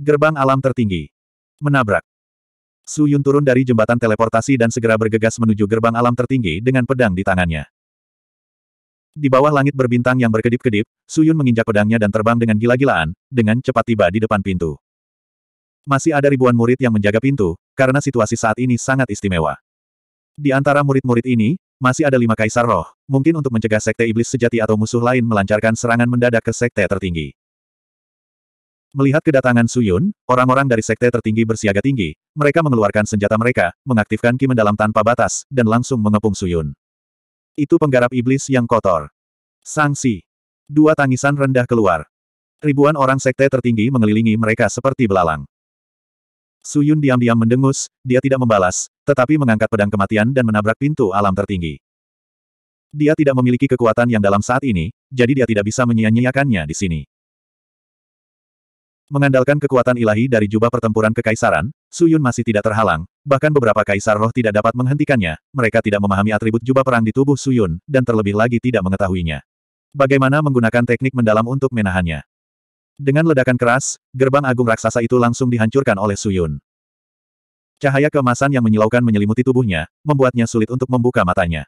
Gerbang alam tertinggi. Menabrak. Su Yun turun dari jembatan teleportasi dan segera bergegas menuju gerbang alam tertinggi dengan pedang di tangannya. Di bawah langit berbintang yang berkedip-kedip, Su Yun menginjak pedangnya dan terbang dengan gila-gilaan, dengan cepat tiba di depan pintu. Masih ada ribuan murid yang menjaga pintu, karena situasi saat ini sangat istimewa. Di antara murid-murid ini, masih ada lima kaisar roh, mungkin untuk mencegah sekte iblis sejati atau musuh lain melancarkan serangan mendadak ke sekte tertinggi. Melihat kedatangan Suyun, orang-orang dari sekte tertinggi bersiaga tinggi, mereka mengeluarkan senjata mereka, mengaktifkan ki mendalam tanpa batas, dan langsung mengepung Suyun. Itu penggarap iblis yang kotor. Sangsi. Dua tangisan rendah keluar. Ribuan orang sekte tertinggi mengelilingi mereka seperti belalang. Suyun diam-diam mendengus, dia tidak membalas, tetapi mengangkat pedang kematian dan menabrak pintu alam tertinggi. Dia tidak memiliki kekuatan yang dalam saat ini, jadi dia tidak bisa menyia-nyiakannya di sini. Mengandalkan kekuatan ilahi dari jubah pertempuran kekaisaran, Suyun masih tidak terhalang, bahkan beberapa kaisar roh tidak dapat menghentikannya, mereka tidak memahami atribut jubah perang di tubuh Suyun, dan terlebih lagi tidak mengetahuinya. Bagaimana menggunakan teknik mendalam untuk menahannya? Dengan ledakan keras, gerbang agung raksasa itu langsung dihancurkan oleh Suyun. Cahaya kemasan yang menyilaukan menyelimuti tubuhnya, membuatnya sulit untuk membuka matanya.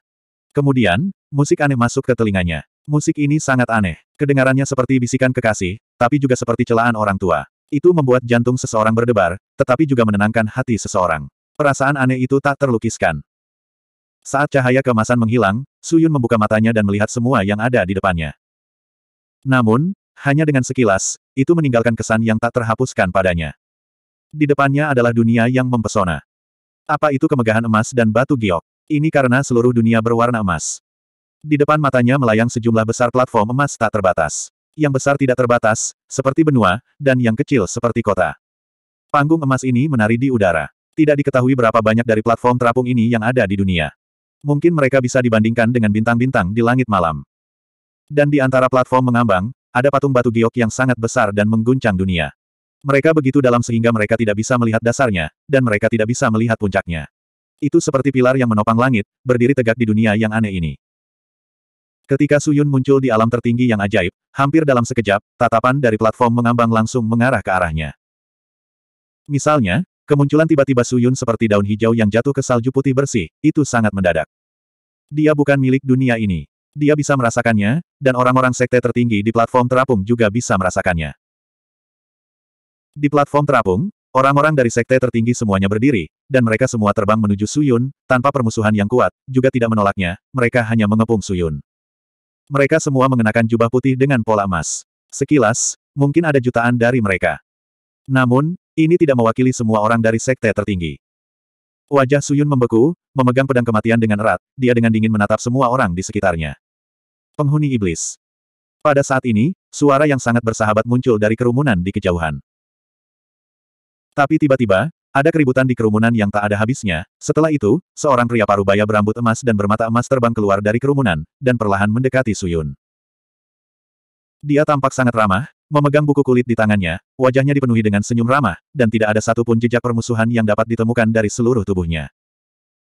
Kemudian, musik aneh masuk ke telinganya. Musik ini sangat aneh. Kedengarannya seperti bisikan kekasih, tapi juga seperti celaan orang tua. Itu membuat jantung seseorang berdebar, tetapi juga menenangkan hati seseorang. Perasaan aneh itu tak terlukiskan. Saat cahaya kemasan menghilang, Suyun membuka matanya dan melihat semua yang ada di depannya. Namun, hanya dengan sekilas, itu meninggalkan kesan yang tak terhapuskan padanya. Di depannya adalah dunia yang mempesona. Apa itu kemegahan emas dan batu giok? Ini karena seluruh dunia berwarna emas. Di depan matanya melayang sejumlah besar platform emas tak terbatas yang besar tidak terbatas, seperti benua, dan yang kecil seperti kota. Panggung emas ini menari di udara. Tidak diketahui berapa banyak dari platform terapung ini yang ada di dunia. Mungkin mereka bisa dibandingkan dengan bintang-bintang di langit malam. Dan di antara platform mengambang, ada patung batu giok yang sangat besar dan mengguncang dunia. Mereka begitu dalam sehingga mereka tidak bisa melihat dasarnya, dan mereka tidak bisa melihat puncaknya. Itu seperti pilar yang menopang langit, berdiri tegak di dunia yang aneh ini. Ketika Suyun muncul di alam tertinggi yang ajaib, Hampir dalam sekejap, tatapan dari platform mengambang langsung mengarah ke arahnya. Misalnya, kemunculan tiba-tiba Suyun seperti daun hijau yang jatuh ke salju putih bersih, itu sangat mendadak. Dia bukan milik dunia ini. Dia bisa merasakannya, dan orang-orang sekte tertinggi di platform terapung juga bisa merasakannya. Di platform terapung, orang-orang dari sekte tertinggi semuanya berdiri, dan mereka semua terbang menuju Suyun, tanpa permusuhan yang kuat, juga tidak menolaknya, mereka hanya mengepung Suyun. Mereka semua mengenakan jubah putih dengan pola emas. Sekilas, mungkin ada jutaan dari mereka. Namun, ini tidak mewakili semua orang dari sekte tertinggi. Wajah Suyun membeku, memegang pedang kematian dengan erat, dia dengan dingin menatap semua orang di sekitarnya. Penghuni Iblis. Pada saat ini, suara yang sangat bersahabat muncul dari kerumunan di kejauhan. Tapi tiba-tiba, ada keributan di kerumunan yang tak ada habisnya, setelah itu, seorang pria parubaya berambut emas dan bermata emas terbang keluar dari kerumunan, dan perlahan mendekati Suyun. Dia tampak sangat ramah, memegang buku kulit di tangannya, wajahnya dipenuhi dengan senyum ramah, dan tidak ada satupun jejak permusuhan yang dapat ditemukan dari seluruh tubuhnya.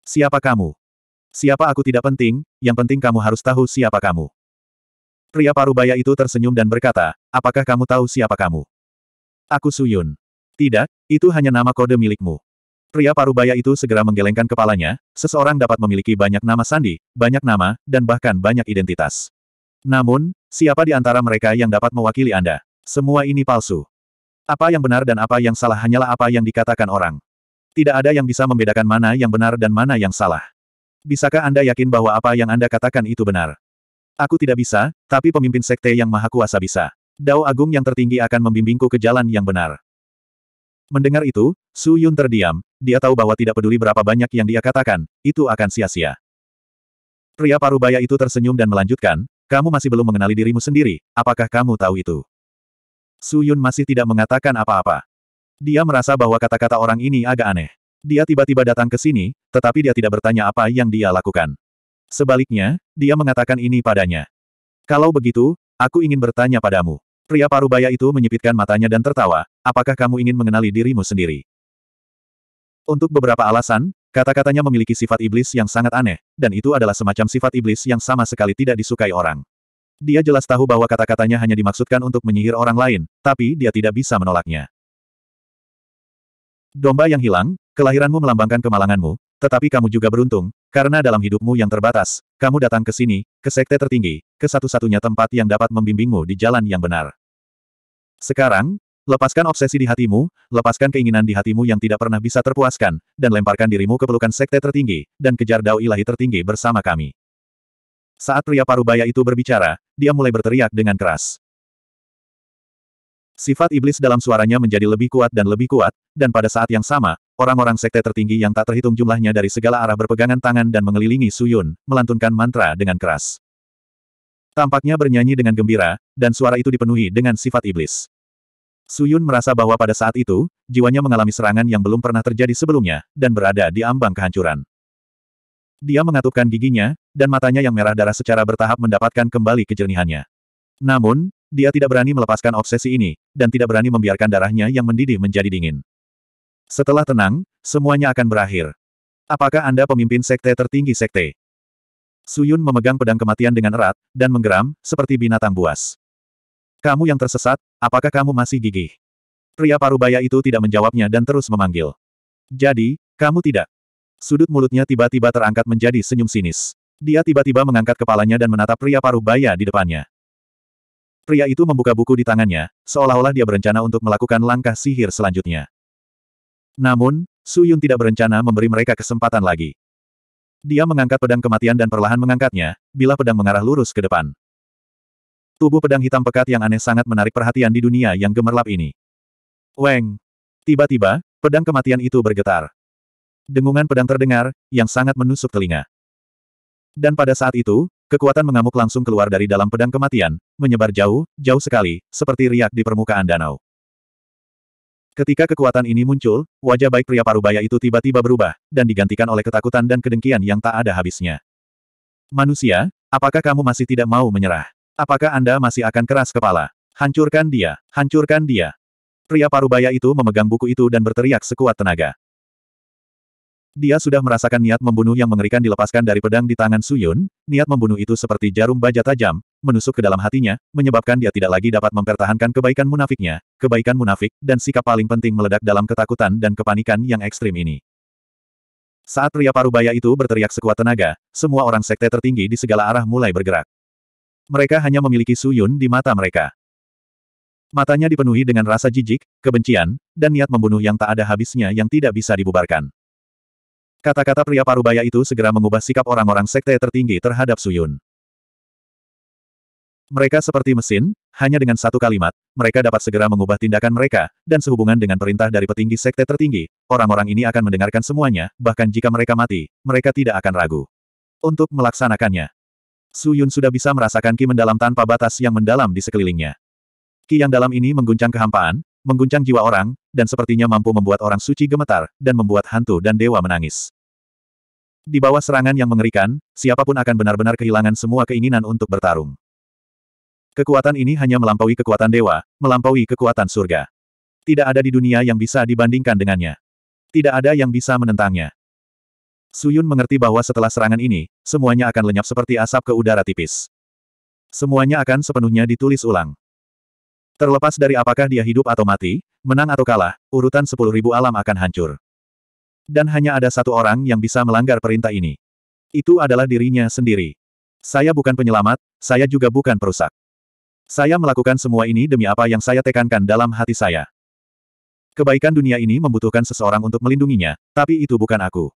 Siapa kamu? Siapa aku tidak penting, yang penting kamu harus tahu siapa kamu. Pria parubaya itu tersenyum dan berkata, apakah kamu tahu siapa kamu? Aku Suyun. Tidak, itu hanya nama kode milikmu. Pria parubaya itu segera menggelengkan kepalanya, seseorang dapat memiliki banyak nama sandi, banyak nama, dan bahkan banyak identitas. Namun, siapa di antara mereka yang dapat mewakili Anda? Semua ini palsu. Apa yang benar dan apa yang salah hanyalah apa yang dikatakan orang. Tidak ada yang bisa membedakan mana yang benar dan mana yang salah. Bisakah Anda yakin bahwa apa yang Anda katakan itu benar? Aku tidak bisa, tapi pemimpin sekte yang maha kuasa bisa. Dao Agung yang tertinggi akan membimbingku ke jalan yang benar. Mendengar itu, Su Yun terdiam, dia tahu bahwa tidak peduli berapa banyak yang dia katakan, itu akan sia-sia. Pria parubaya itu tersenyum dan melanjutkan, kamu masih belum mengenali dirimu sendiri, apakah kamu tahu itu? Su Yun masih tidak mengatakan apa-apa. Dia merasa bahwa kata-kata orang ini agak aneh. Dia tiba-tiba datang ke sini, tetapi dia tidak bertanya apa yang dia lakukan. Sebaliknya, dia mengatakan ini padanya. Kalau begitu, aku ingin bertanya padamu. Pria parubaya itu menyipitkan matanya dan tertawa, Apakah kamu ingin mengenali dirimu sendiri? Untuk beberapa alasan, kata-katanya memiliki sifat iblis yang sangat aneh, dan itu adalah semacam sifat iblis yang sama sekali tidak disukai orang. Dia jelas tahu bahwa kata-katanya hanya dimaksudkan untuk menyihir orang lain, tapi dia tidak bisa menolaknya. Domba yang hilang, kelahiranmu melambangkan kemalanganmu, tetapi kamu juga beruntung, karena dalam hidupmu yang terbatas, kamu datang ke sini, ke sekte tertinggi, ke satu-satunya tempat yang dapat membimbingmu di jalan yang benar. Sekarang, Lepaskan obsesi di hatimu, lepaskan keinginan di hatimu yang tidak pernah bisa terpuaskan, dan lemparkan dirimu ke pelukan sekte tertinggi, dan kejar dao ilahi tertinggi bersama kami. Saat pria parubaya itu berbicara, dia mulai berteriak dengan keras. Sifat iblis dalam suaranya menjadi lebih kuat dan lebih kuat, dan pada saat yang sama, orang-orang sekte tertinggi yang tak terhitung jumlahnya dari segala arah berpegangan tangan dan mengelilingi Suyun, melantunkan mantra dengan keras. Tampaknya bernyanyi dengan gembira, dan suara itu dipenuhi dengan sifat iblis. Suyun merasa bahwa pada saat itu, jiwanya mengalami serangan yang belum pernah terjadi sebelumnya, dan berada di ambang kehancuran. Dia mengatupkan giginya, dan matanya yang merah darah secara bertahap mendapatkan kembali kejernihannya. Namun, dia tidak berani melepaskan obsesi ini, dan tidak berani membiarkan darahnya yang mendidih menjadi dingin. Setelah tenang, semuanya akan berakhir. Apakah Anda pemimpin sekte tertinggi sekte? Suyun memegang pedang kematian dengan erat, dan menggeram, seperti binatang buas. Kamu yang tersesat, apakah kamu masih gigih? Pria parubaya itu tidak menjawabnya dan terus memanggil. Jadi, kamu tidak. Sudut mulutnya tiba-tiba terangkat menjadi senyum sinis. Dia tiba-tiba mengangkat kepalanya dan menatap pria parubaya di depannya. Pria itu membuka buku di tangannya, seolah-olah dia berencana untuk melakukan langkah sihir selanjutnya. Namun, Su Yun tidak berencana memberi mereka kesempatan lagi. Dia mengangkat pedang kematian dan perlahan mengangkatnya, bila pedang mengarah lurus ke depan. Tubuh pedang hitam pekat yang aneh sangat menarik perhatian di dunia yang gemerlap ini. Weng! Tiba-tiba, pedang kematian itu bergetar. Dengungan pedang terdengar, yang sangat menusuk telinga. Dan pada saat itu, kekuatan mengamuk langsung keluar dari dalam pedang kematian, menyebar jauh, jauh sekali, seperti riak di permukaan danau. Ketika kekuatan ini muncul, wajah baik pria parubaya itu tiba-tiba berubah, dan digantikan oleh ketakutan dan kedengkian yang tak ada habisnya. Manusia, apakah kamu masih tidak mau menyerah? Apakah Anda masih akan keras kepala? Hancurkan dia, hancurkan dia. Pria parubaya itu memegang buku itu dan berteriak sekuat tenaga. Dia sudah merasakan niat membunuh yang mengerikan dilepaskan dari pedang di tangan Suyun, niat membunuh itu seperti jarum baja tajam, menusuk ke dalam hatinya, menyebabkan dia tidak lagi dapat mempertahankan kebaikan munafiknya, kebaikan munafik, dan sikap paling penting meledak dalam ketakutan dan kepanikan yang ekstrim ini. Saat pria parubaya itu berteriak sekuat tenaga, semua orang sekte tertinggi di segala arah mulai bergerak. Mereka hanya memiliki Suyun di mata mereka. Matanya dipenuhi dengan rasa jijik, kebencian, dan niat membunuh yang tak ada habisnya yang tidak bisa dibubarkan. Kata-kata pria parubaya itu segera mengubah sikap orang-orang sekte tertinggi terhadap Suyun. Mereka seperti mesin, hanya dengan satu kalimat, mereka dapat segera mengubah tindakan mereka, dan sehubungan dengan perintah dari petinggi sekte tertinggi, orang-orang ini akan mendengarkan semuanya, bahkan jika mereka mati, mereka tidak akan ragu. Untuk melaksanakannya, Su Yun sudah bisa merasakan ki mendalam tanpa batas yang mendalam di sekelilingnya. Ki yang dalam ini mengguncang kehampaan, mengguncang jiwa orang, dan sepertinya mampu membuat orang suci gemetar, dan membuat hantu dan dewa menangis. Di bawah serangan yang mengerikan, siapapun akan benar-benar kehilangan semua keinginan untuk bertarung. Kekuatan ini hanya melampaui kekuatan dewa, melampaui kekuatan surga. Tidak ada di dunia yang bisa dibandingkan dengannya. Tidak ada yang bisa menentangnya. Suyun mengerti bahwa setelah serangan ini, semuanya akan lenyap seperti asap ke udara tipis. Semuanya akan sepenuhnya ditulis ulang. Terlepas dari apakah dia hidup atau mati, menang atau kalah, urutan sepuluh ribu alam akan hancur. Dan hanya ada satu orang yang bisa melanggar perintah ini. Itu adalah dirinya sendiri. Saya bukan penyelamat, saya juga bukan perusak. Saya melakukan semua ini demi apa yang saya tekankan dalam hati saya. Kebaikan dunia ini membutuhkan seseorang untuk melindunginya, tapi itu bukan aku.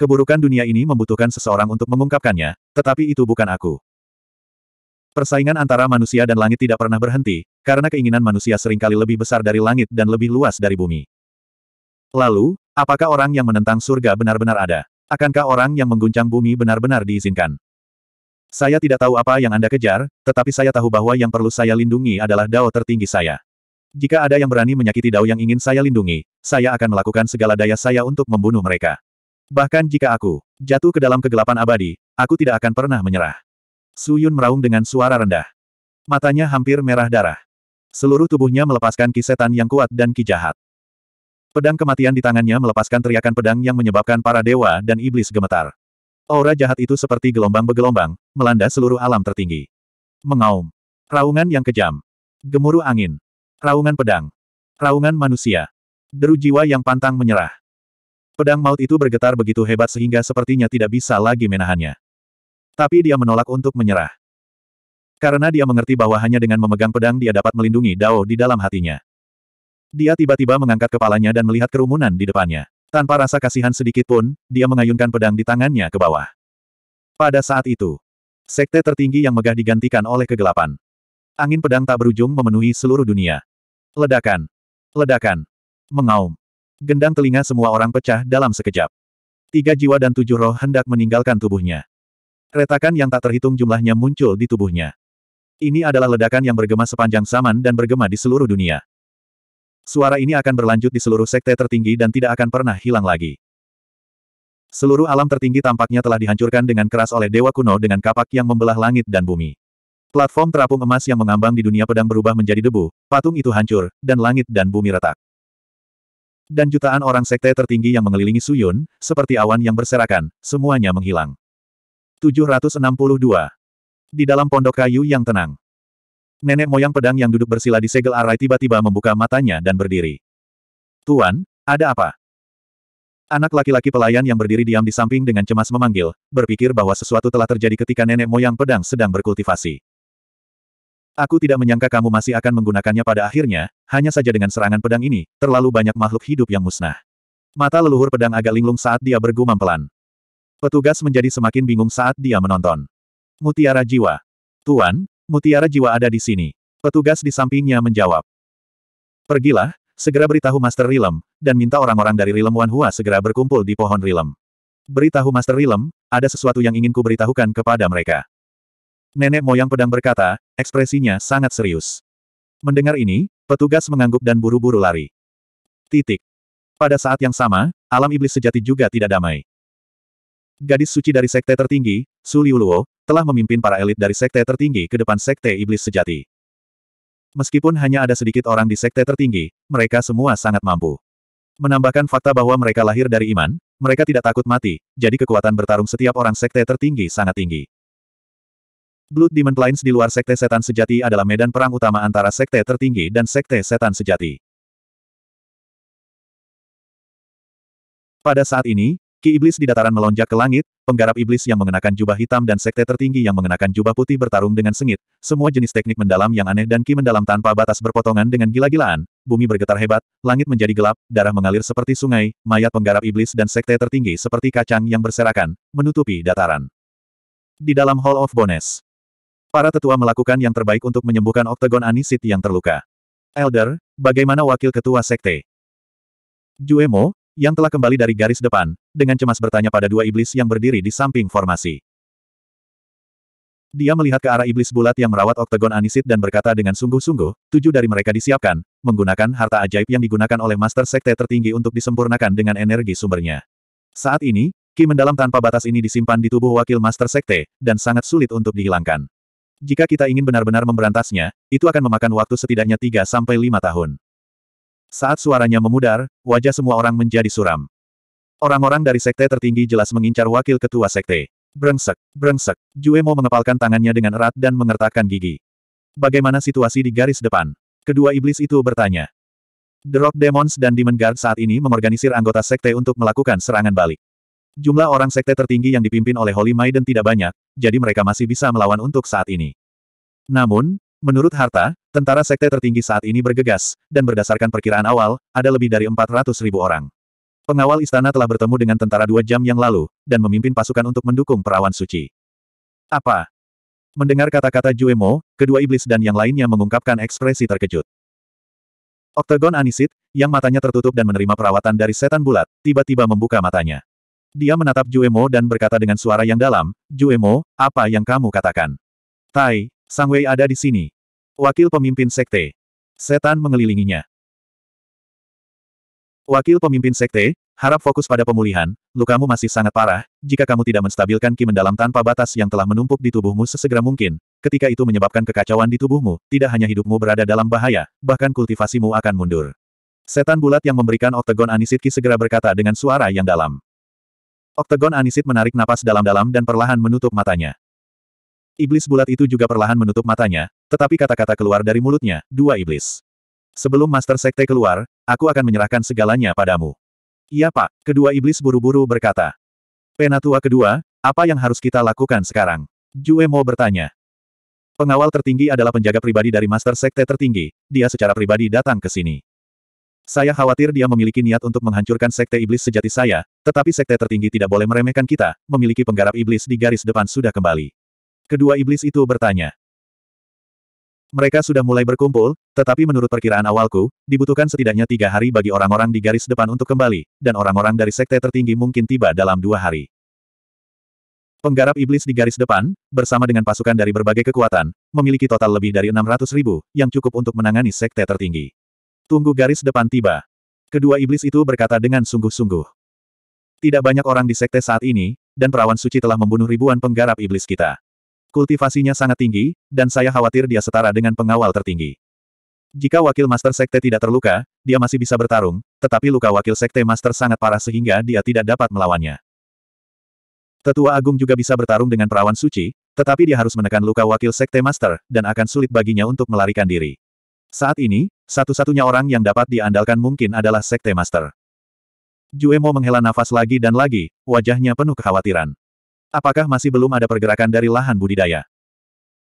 Keburukan dunia ini membutuhkan seseorang untuk mengungkapkannya, tetapi itu bukan aku. Persaingan antara manusia dan langit tidak pernah berhenti, karena keinginan manusia seringkali lebih besar dari langit dan lebih luas dari bumi. Lalu, apakah orang yang menentang surga benar-benar ada? Akankah orang yang mengguncang bumi benar-benar diizinkan? Saya tidak tahu apa yang Anda kejar, tetapi saya tahu bahwa yang perlu saya lindungi adalah dao tertinggi saya. Jika ada yang berani menyakiti dao yang ingin saya lindungi, saya akan melakukan segala daya saya untuk membunuh mereka. Bahkan jika aku jatuh ke dalam kegelapan abadi, aku tidak akan pernah menyerah. Su Yun meraung dengan suara rendah. Matanya hampir merah darah. Seluruh tubuhnya melepaskan kisetan yang kuat dan ki jahat. Pedang kematian di tangannya melepaskan teriakan pedang yang menyebabkan para dewa dan iblis gemetar. Aura jahat itu seperti gelombang begelombang, melanda seluruh alam tertinggi. Mengaum. Raungan yang kejam. Gemuruh angin. Raungan pedang. Raungan manusia. Deru jiwa yang pantang menyerah. Pedang maut itu bergetar begitu hebat sehingga sepertinya tidak bisa lagi menahannya. Tapi dia menolak untuk menyerah. Karena dia mengerti bahwa hanya dengan memegang pedang dia dapat melindungi Dao di dalam hatinya. Dia tiba-tiba mengangkat kepalanya dan melihat kerumunan di depannya. Tanpa rasa kasihan sedikit pun, dia mengayunkan pedang di tangannya ke bawah. Pada saat itu, sekte tertinggi yang megah digantikan oleh kegelapan. Angin pedang tak berujung memenuhi seluruh dunia. Ledakan. Ledakan. Mengaum. Gendang telinga semua orang pecah dalam sekejap. Tiga jiwa dan tujuh roh hendak meninggalkan tubuhnya. Retakan yang tak terhitung jumlahnya muncul di tubuhnya. Ini adalah ledakan yang bergema sepanjang zaman dan bergema di seluruh dunia. Suara ini akan berlanjut di seluruh sekte tertinggi dan tidak akan pernah hilang lagi. Seluruh alam tertinggi tampaknya telah dihancurkan dengan keras oleh dewa kuno dengan kapak yang membelah langit dan bumi. Platform terapung emas yang mengambang di dunia pedang berubah menjadi debu, patung itu hancur, dan langit dan bumi retak dan jutaan orang sekte tertinggi yang mengelilingi Suyun, seperti awan yang berserakan, semuanya menghilang. 762. Di dalam pondok kayu yang tenang. Nenek moyang pedang yang duduk bersila di segel arai tiba-tiba membuka matanya dan berdiri. Tuan, ada apa? Anak laki-laki pelayan yang berdiri diam di samping dengan cemas memanggil, berpikir bahwa sesuatu telah terjadi ketika nenek moyang pedang sedang berkultivasi. Aku tidak menyangka kamu masih akan menggunakannya pada akhirnya, hanya saja dengan serangan pedang ini, terlalu banyak makhluk hidup yang musnah. Mata leluhur pedang agak linglung saat dia bergumam pelan. Petugas menjadi semakin bingung saat dia menonton. Mutiara Jiwa. Tuan, Mutiara Jiwa ada di sini. Petugas di sampingnya menjawab. Pergilah, segera beritahu Master Rilem, dan minta orang-orang dari Rilem Wanhua segera berkumpul di pohon Rilem. Beritahu Master Rilem, ada sesuatu yang ingin ku beritahukan kepada mereka. Nenek moyang pedang berkata, ekspresinya sangat serius. Mendengar ini, petugas mengangguk dan buru-buru lari. Titik. Pada saat yang sama, alam iblis sejati juga tidak damai. Gadis suci dari sekte tertinggi, Su Liuluo, telah memimpin para elit dari sekte tertinggi ke depan sekte iblis sejati. Meskipun hanya ada sedikit orang di sekte tertinggi, mereka semua sangat mampu. Menambahkan fakta bahwa mereka lahir dari iman, mereka tidak takut mati, jadi kekuatan bertarung setiap orang sekte tertinggi sangat tinggi. Blood Demon Plains di luar Sekte Setan Sejati adalah medan perang utama antara Sekte Tertinggi dan Sekte Setan Sejati. Pada saat ini, Ki Iblis di dataran melonjak ke langit, penggarap iblis yang mengenakan jubah hitam dan Sekte Tertinggi yang mengenakan jubah putih bertarung dengan sengit, semua jenis teknik mendalam yang aneh dan Ki mendalam tanpa batas berpotongan dengan gila-gilaan, bumi bergetar hebat, langit menjadi gelap, darah mengalir seperti sungai, mayat penggarap iblis dan Sekte Tertinggi seperti kacang yang berserakan, menutupi dataran. Di dalam Hall of Bones, Para tetua melakukan yang terbaik untuk menyembuhkan Oktagon Anisit yang terluka. Elder, bagaimana wakil ketua sekte? Juemo, yang telah kembali dari garis depan, dengan cemas bertanya pada dua iblis yang berdiri di samping formasi. Dia melihat ke arah iblis bulat yang merawat Oktagon Anisit dan berkata dengan sungguh-sungguh, tujuh dari mereka disiapkan, menggunakan harta ajaib yang digunakan oleh Master Sekte tertinggi untuk disempurnakan dengan energi sumbernya. Saat ini, Ki mendalam tanpa batas ini disimpan di tubuh wakil Master Sekte, dan sangat sulit untuk dihilangkan. Jika kita ingin benar-benar memberantasnya, itu akan memakan waktu setidaknya 3-5 tahun. Saat suaranya memudar, wajah semua orang menjadi suram. Orang-orang dari sekte tertinggi jelas mengincar wakil ketua sekte. Brengsek, brengsek, Jue mo mengepalkan tangannya dengan erat dan mengertakkan gigi. Bagaimana situasi di garis depan? Kedua iblis itu bertanya. The Rock Demons dan Demon Guard saat ini mengorganisir anggota sekte untuk melakukan serangan balik. Jumlah orang sekte tertinggi yang dipimpin oleh Holy Maiden tidak banyak, jadi mereka masih bisa melawan untuk saat ini. Namun, menurut Harta, tentara sekte tertinggi saat ini bergegas, dan berdasarkan perkiraan awal, ada lebih dari 400 ribu orang. Pengawal istana telah bertemu dengan tentara dua jam yang lalu, dan memimpin pasukan untuk mendukung perawan suci. Apa? Mendengar kata-kata Juemo, kedua iblis dan yang lainnya mengungkapkan ekspresi terkejut. Oktagon Anisit, yang matanya tertutup dan menerima perawatan dari setan bulat, tiba-tiba membuka matanya. Dia menatap Juemo dan berkata dengan suara yang dalam, Juemo, apa yang kamu katakan? Tai, Sang Wei ada di sini. Wakil pemimpin sekte. Setan mengelilinginya. Wakil pemimpin sekte, harap fokus pada pemulihan, lukamu masih sangat parah, jika kamu tidak menstabilkan ki mendalam tanpa batas yang telah menumpuk di tubuhmu sesegera mungkin, ketika itu menyebabkan kekacauan di tubuhmu, tidak hanya hidupmu berada dalam bahaya, bahkan kultivasimu akan mundur. Setan bulat yang memberikan oktagon anisit segera berkata dengan suara yang dalam. Oktagon Anisit menarik napas dalam-dalam dan perlahan menutup matanya. Iblis bulat itu juga perlahan menutup matanya, tetapi kata-kata keluar dari mulutnya, dua iblis. Sebelum Master Sekte keluar, aku akan menyerahkan segalanya padamu. Iya pak, kedua iblis buru-buru berkata. Penatua kedua, apa yang harus kita lakukan sekarang? mau bertanya. Pengawal tertinggi adalah penjaga pribadi dari Master Sekte tertinggi, dia secara pribadi datang ke sini. Saya khawatir dia memiliki niat untuk menghancurkan sekte iblis sejati saya, tetapi sekte tertinggi tidak boleh meremehkan kita, memiliki penggarap iblis di garis depan sudah kembali. Kedua iblis itu bertanya. Mereka sudah mulai berkumpul, tetapi menurut perkiraan awalku, dibutuhkan setidaknya tiga hari bagi orang-orang di garis depan untuk kembali, dan orang-orang dari sekte tertinggi mungkin tiba dalam dua hari. Penggarap iblis di garis depan, bersama dengan pasukan dari berbagai kekuatan, memiliki total lebih dari 600 ribu, yang cukup untuk menangani sekte tertinggi. Tunggu garis depan tiba. Kedua iblis itu berkata dengan sungguh-sungguh. Tidak banyak orang di sekte saat ini, dan perawan suci telah membunuh ribuan penggarap iblis kita. Kultivasinya sangat tinggi, dan saya khawatir dia setara dengan pengawal tertinggi. Jika wakil master sekte tidak terluka, dia masih bisa bertarung, tetapi luka wakil sekte master sangat parah sehingga dia tidak dapat melawannya. Tetua agung juga bisa bertarung dengan perawan suci, tetapi dia harus menekan luka wakil sekte master, dan akan sulit baginya untuk melarikan diri. Saat ini, satu-satunya orang yang dapat diandalkan mungkin adalah Sekte Master. Juemo menghela nafas lagi dan lagi, wajahnya penuh kekhawatiran. Apakah masih belum ada pergerakan dari lahan budidaya?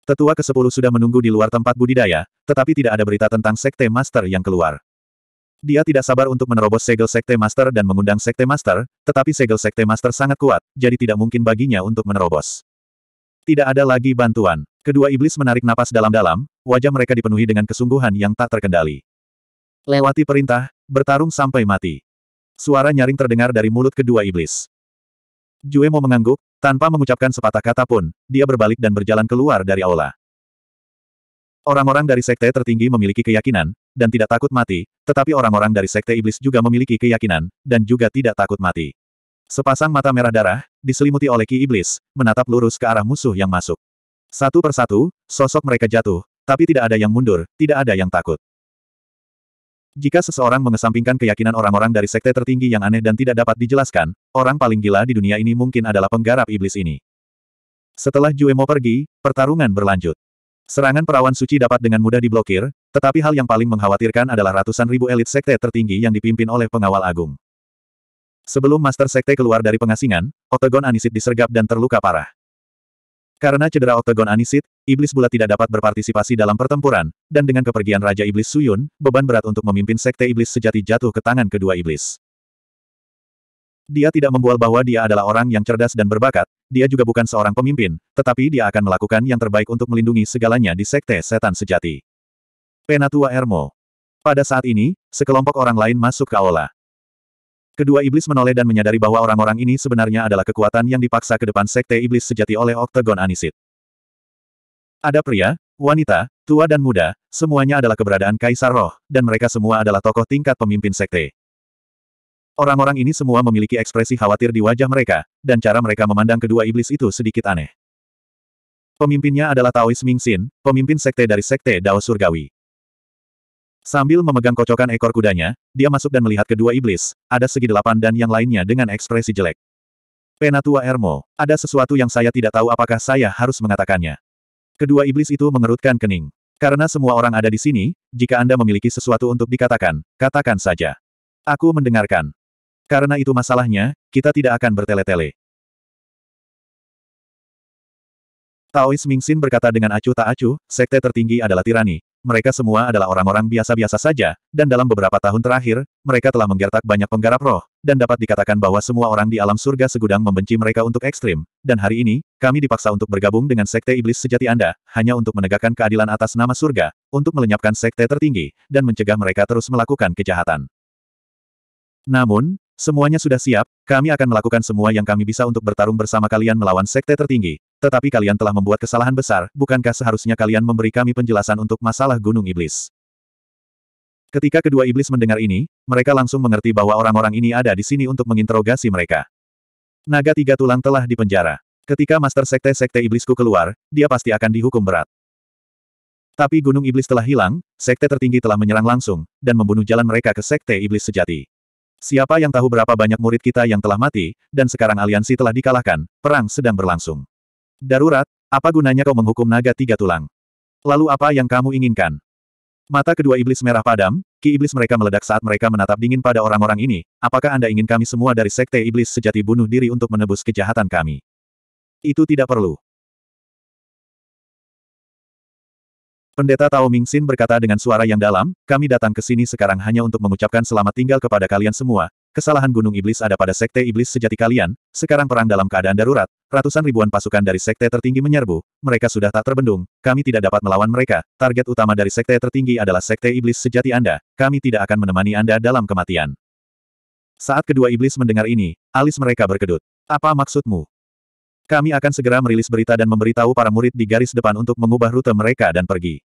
Tetua ke-10 sudah menunggu di luar tempat budidaya, tetapi tidak ada berita tentang Sekte Master yang keluar. Dia tidak sabar untuk menerobos segel Sekte Master dan mengundang Sekte Master, tetapi segel Sekte Master sangat kuat, jadi tidak mungkin baginya untuk menerobos. Tidak ada lagi bantuan. Kedua iblis menarik napas dalam-dalam, wajah mereka dipenuhi dengan kesungguhan yang tak terkendali. Lewati perintah, bertarung sampai mati. Suara nyaring terdengar dari mulut kedua iblis. Jue mau mengangguk, tanpa mengucapkan sepatah kata pun, dia berbalik dan berjalan keluar dari aula. Orang-orang dari sekte tertinggi memiliki keyakinan, dan tidak takut mati, tetapi orang-orang dari sekte iblis juga memiliki keyakinan, dan juga tidak takut mati. Sepasang mata merah darah, diselimuti oleh ki iblis, menatap lurus ke arah musuh yang masuk. Satu persatu, sosok mereka jatuh, tapi tidak ada yang mundur, tidak ada yang takut. Jika seseorang mengesampingkan keyakinan orang-orang dari sekte tertinggi yang aneh dan tidak dapat dijelaskan, orang paling gila di dunia ini mungkin adalah penggarap iblis ini. Setelah Juemo pergi, pertarungan berlanjut. Serangan perawan suci dapat dengan mudah diblokir, tetapi hal yang paling mengkhawatirkan adalah ratusan ribu elit sekte tertinggi yang dipimpin oleh pengawal agung. Sebelum Master Sekte keluar dari pengasingan, Otegon Anisit disergap dan terluka parah. Karena cedera Otegon Anisit, Iblis Bulat tidak dapat berpartisipasi dalam pertempuran, dan dengan kepergian Raja Iblis Suyun, beban berat untuk memimpin Sekte Iblis sejati jatuh ke tangan kedua iblis. Dia tidak membual bahwa dia adalah orang yang cerdas dan berbakat, dia juga bukan seorang pemimpin, tetapi dia akan melakukan yang terbaik untuk melindungi segalanya di Sekte Setan Sejati. Penatua Ermo. Pada saat ini, sekelompok orang lain masuk ke aula. Kedua iblis menoleh dan menyadari bahwa orang-orang ini sebenarnya adalah kekuatan yang dipaksa ke depan Sekte Iblis Sejati oleh Oktagon Anisit. Ada pria, wanita, tua dan muda, semuanya adalah keberadaan Kaisar Roh, dan mereka semua adalah tokoh tingkat pemimpin sekte. Orang-orang ini semua memiliki ekspresi khawatir di wajah mereka, dan cara mereka memandang kedua iblis itu sedikit aneh. Pemimpinnya adalah Taois Mingxin, pemimpin sekte dari sekte Dao Surgawi. Sambil memegang kocokan ekor kudanya, dia masuk dan melihat kedua iblis, ada segi delapan dan yang lainnya dengan ekspresi jelek. Penatua Ermo, ada sesuatu yang saya tidak tahu apakah saya harus mengatakannya. Kedua iblis itu mengerutkan kening. Karena semua orang ada di sini, jika Anda memiliki sesuatu untuk dikatakan, katakan saja. Aku mendengarkan. Karena itu masalahnya, kita tidak akan bertele-tele. Taois Mingxin berkata dengan acuh tak acuh, sekte tertinggi adalah tirani. Mereka semua adalah orang-orang biasa-biasa saja, dan dalam beberapa tahun terakhir, mereka telah menggertak banyak penggarap roh, dan dapat dikatakan bahwa semua orang di alam surga segudang membenci mereka untuk ekstrim. Dan hari ini, kami dipaksa untuk bergabung dengan sekte iblis sejati Anda, hanya untuk menegakkan keadilan atas nama surga, untuk melenyapkan sekte tertinggi, dan mencegah mereka terus melakukan kejahatan. Namun, Semuanya sudah siap, kami akan melakukan semua yang kami bisa untuk bertarung bersama kalian melawan sekte tertinggi. Tetapi kalian telah membuat kesalahan besar, bukankah seharusnya kalian memberi kami penjelasan untuk masalah Gunung Iblis? Ketika kedua iblis mendengar ini, mereka langsung mengerti bahwa orang-orang ini ada di sini untuk menginterogasi mereka. Naga tiga tulang telah dipenjara. Ketika Master Sekte-Sekte Iblisku keluar, dia pasti akan dihukum berat. Tapi Gunung Iblis telah hilang, Sekte tertinggi telah menyerang langsung, dan membunuh jalan mereka ke Sekte Iblis sejati. Siapa yang tahu berapa banyak murid kita yang telah mati, dan sekarang aliansi telah dikalahkan, perang sedang berlangsung. Darurat, apa gunanya kau menghukum naga tiga tulang? Lalu apa yang kamu inginkan? Mata kedua iblis merah padam, ki iblis mereka meledak saat mereka menatap dingin pada orang-orang ini, apakah Anda ingin kami semua dari sekte iblis sejati bunuh diri untuk menebus kejahatan kami? Itu tidak perlu. Pendeta Tao Ming Mingxin berkata dengan suara yang dalam, kami datang ke sini sekarang hanya untuk mengucapkan selamat tinggal kepada kalian semua. Kesalahan Gunung Iblis ada pada Sekte Iblis sejati kalian, sekarang perang dalam keadaan darurat, ratusan ribuan pasukan dari Sekte tertinggi menyerbu, mereka sudah tak terbendung, kami tidak dapat melawan mereka, target utama dari Sekte tertinggi adalah Sekte Iblis sejati Anda, kami tidak akan menemani Anda dalam kematian. Saat kedua iblis mendengar ini, alis mereka berkedut. Apa maksudmu? Kami akan segera merilis berita dan memberitahu para murid di garis depan untuk mengubah rute mereka dan pergi.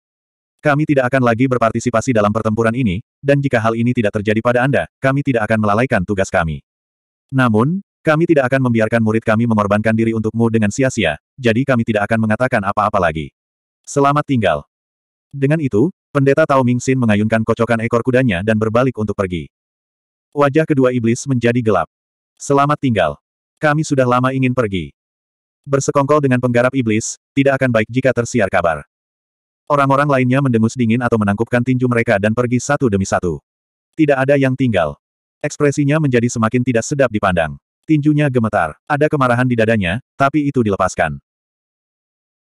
Kami tidak akan lagi berpartisipasi dalam pertempuran ini, dan jika hal ini tidak terjadi pada Anda, kami tidak akan melalaikan tugas kami. Namun, kami tidak akan membiarkan murid kami mengorbankan diri untukmu dengan sia-sia, jadi kami tidak akan mengatakan apa-apa lagi. Selamat tinggal. Dengan itu, pendeta Tao Ming Mingxin mengayunkan kocokan ekor kudanya dan berbalik untuk pergi. Wajah kedua iblis menjadi gelap. Selamat tinggal. Kami sudah lama ingin pergi. Bersekongkol dengan penggarap iblis, tidak akan baik jika tersiar kabar. Orang-orang lainnya mendengus dingin atau menangkupkan tinju mereka dan pergi satu demi satu. Tidak ada yang tinggal. Ekspresinya menjadi semakin tidak sedap dipandang. Tinjunya gemetar. Ada kemarahan di dadanya, tapi itu dilepaskan.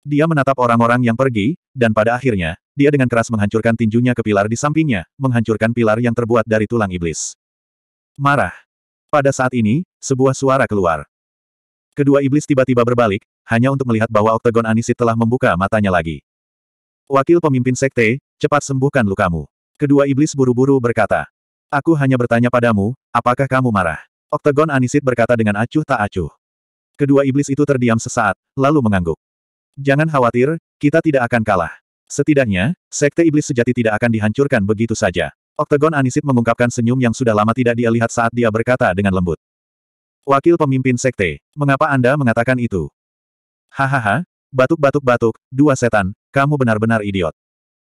Dia menatap orang-orang yang pergi, dan pada akhirnya, dia dengan keras menghancurkan tinjunya ke pilar di sampingnya, menghancurkan pilar yang terbuat dari tulang iblis. Marah. Pada saat ini, sebuah suara keluar. Kedua iblis tiba-tiba berbalik, hanya untuk melihat bahwa Oktagon Anisit telah membuka matanya lagi. Wakil pemimpin sekte, cepat sembuhkan lukamu. Kedua iblis buru-buru berkata. Aku hanya bertanya padamu, apakah kamu marah? Oktagon Anisit berkata dengan acuh tak acuh. Kedua iblis itu terdiam sesaat, lalu mengangguk. Jangan khawatir, kita tidak akan kalah. Setidaknya, sekte iblis sejati tidak akan dihancurkan begitu saja. Oktagon Anisit mengungkapkan senyum yang sudah lama tidak dia lihat saat dia berkata dengan lembut. Wakil pemimpin sekte, mengapa Anda mengatakan itu? Hahaha, batuk-batuk-batuk, dua setan, kamu benar-benar idiot.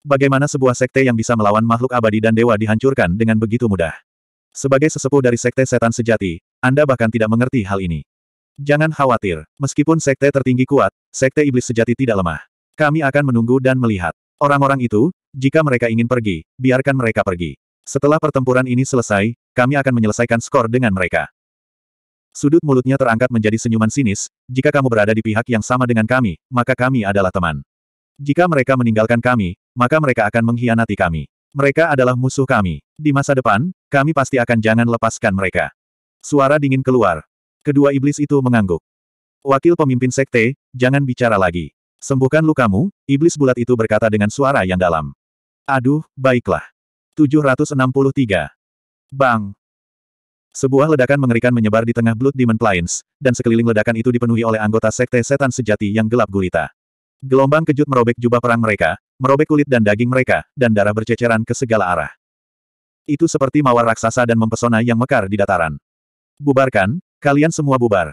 Bagaimana sebuah sekte yang bisa melawan makhluk abadi dan dewa dihancurkan dengan begitu mudah? Sebagai sesepuh dari sekte setan sejati, Anda bahkan tidak mengerti hal ini. Jangan khawatir, meskipun sekte tertinggi kuat, sekte iblis sejati tidak lemah. Kami akan menunggu dan melihat. Orang-orang itu, jika mereka ingin pergi, biarkan mereka pergi. Setelah pertempuran ini selesai, kami akan menyelesaikan skor dengan mereka. Sudut mulutnya terangkat menjadi senyuman sinis, jika kamu berada di pihak yang sama dengan kami, maka kami adalah teman. Jika mereka meninggalkan kami, maka mereka akan mengkhianati kami. Mereka adalah musuh kami. Di masa depan, kami pasti akan jangan lepaskan mereka. Suara dingin keluar. Kedua iblis itu mengangguk. Wakil pemimpin sekte, jangan bicara lagi. Sembuhkan lukamu, iblis bulat itu berkata dengan suara yang dalam. Aduh, baiklah. 763. Bang. Sebuah ledakan mengerikan menyebar di tengah Blood Demon Plains, dan sekeliling ledakan itu dipenuhi oleh anggota sekte setan sejati yang gelap gulita. Gelombang kejut merobek jubah perang mereka, merobek kulit dan daging mereka, dan darah berceceran ke segala arah. Itu seperti mawar raksasa dan mempesona yang mekar di dataran. Bubarkan, kalian semua bubar.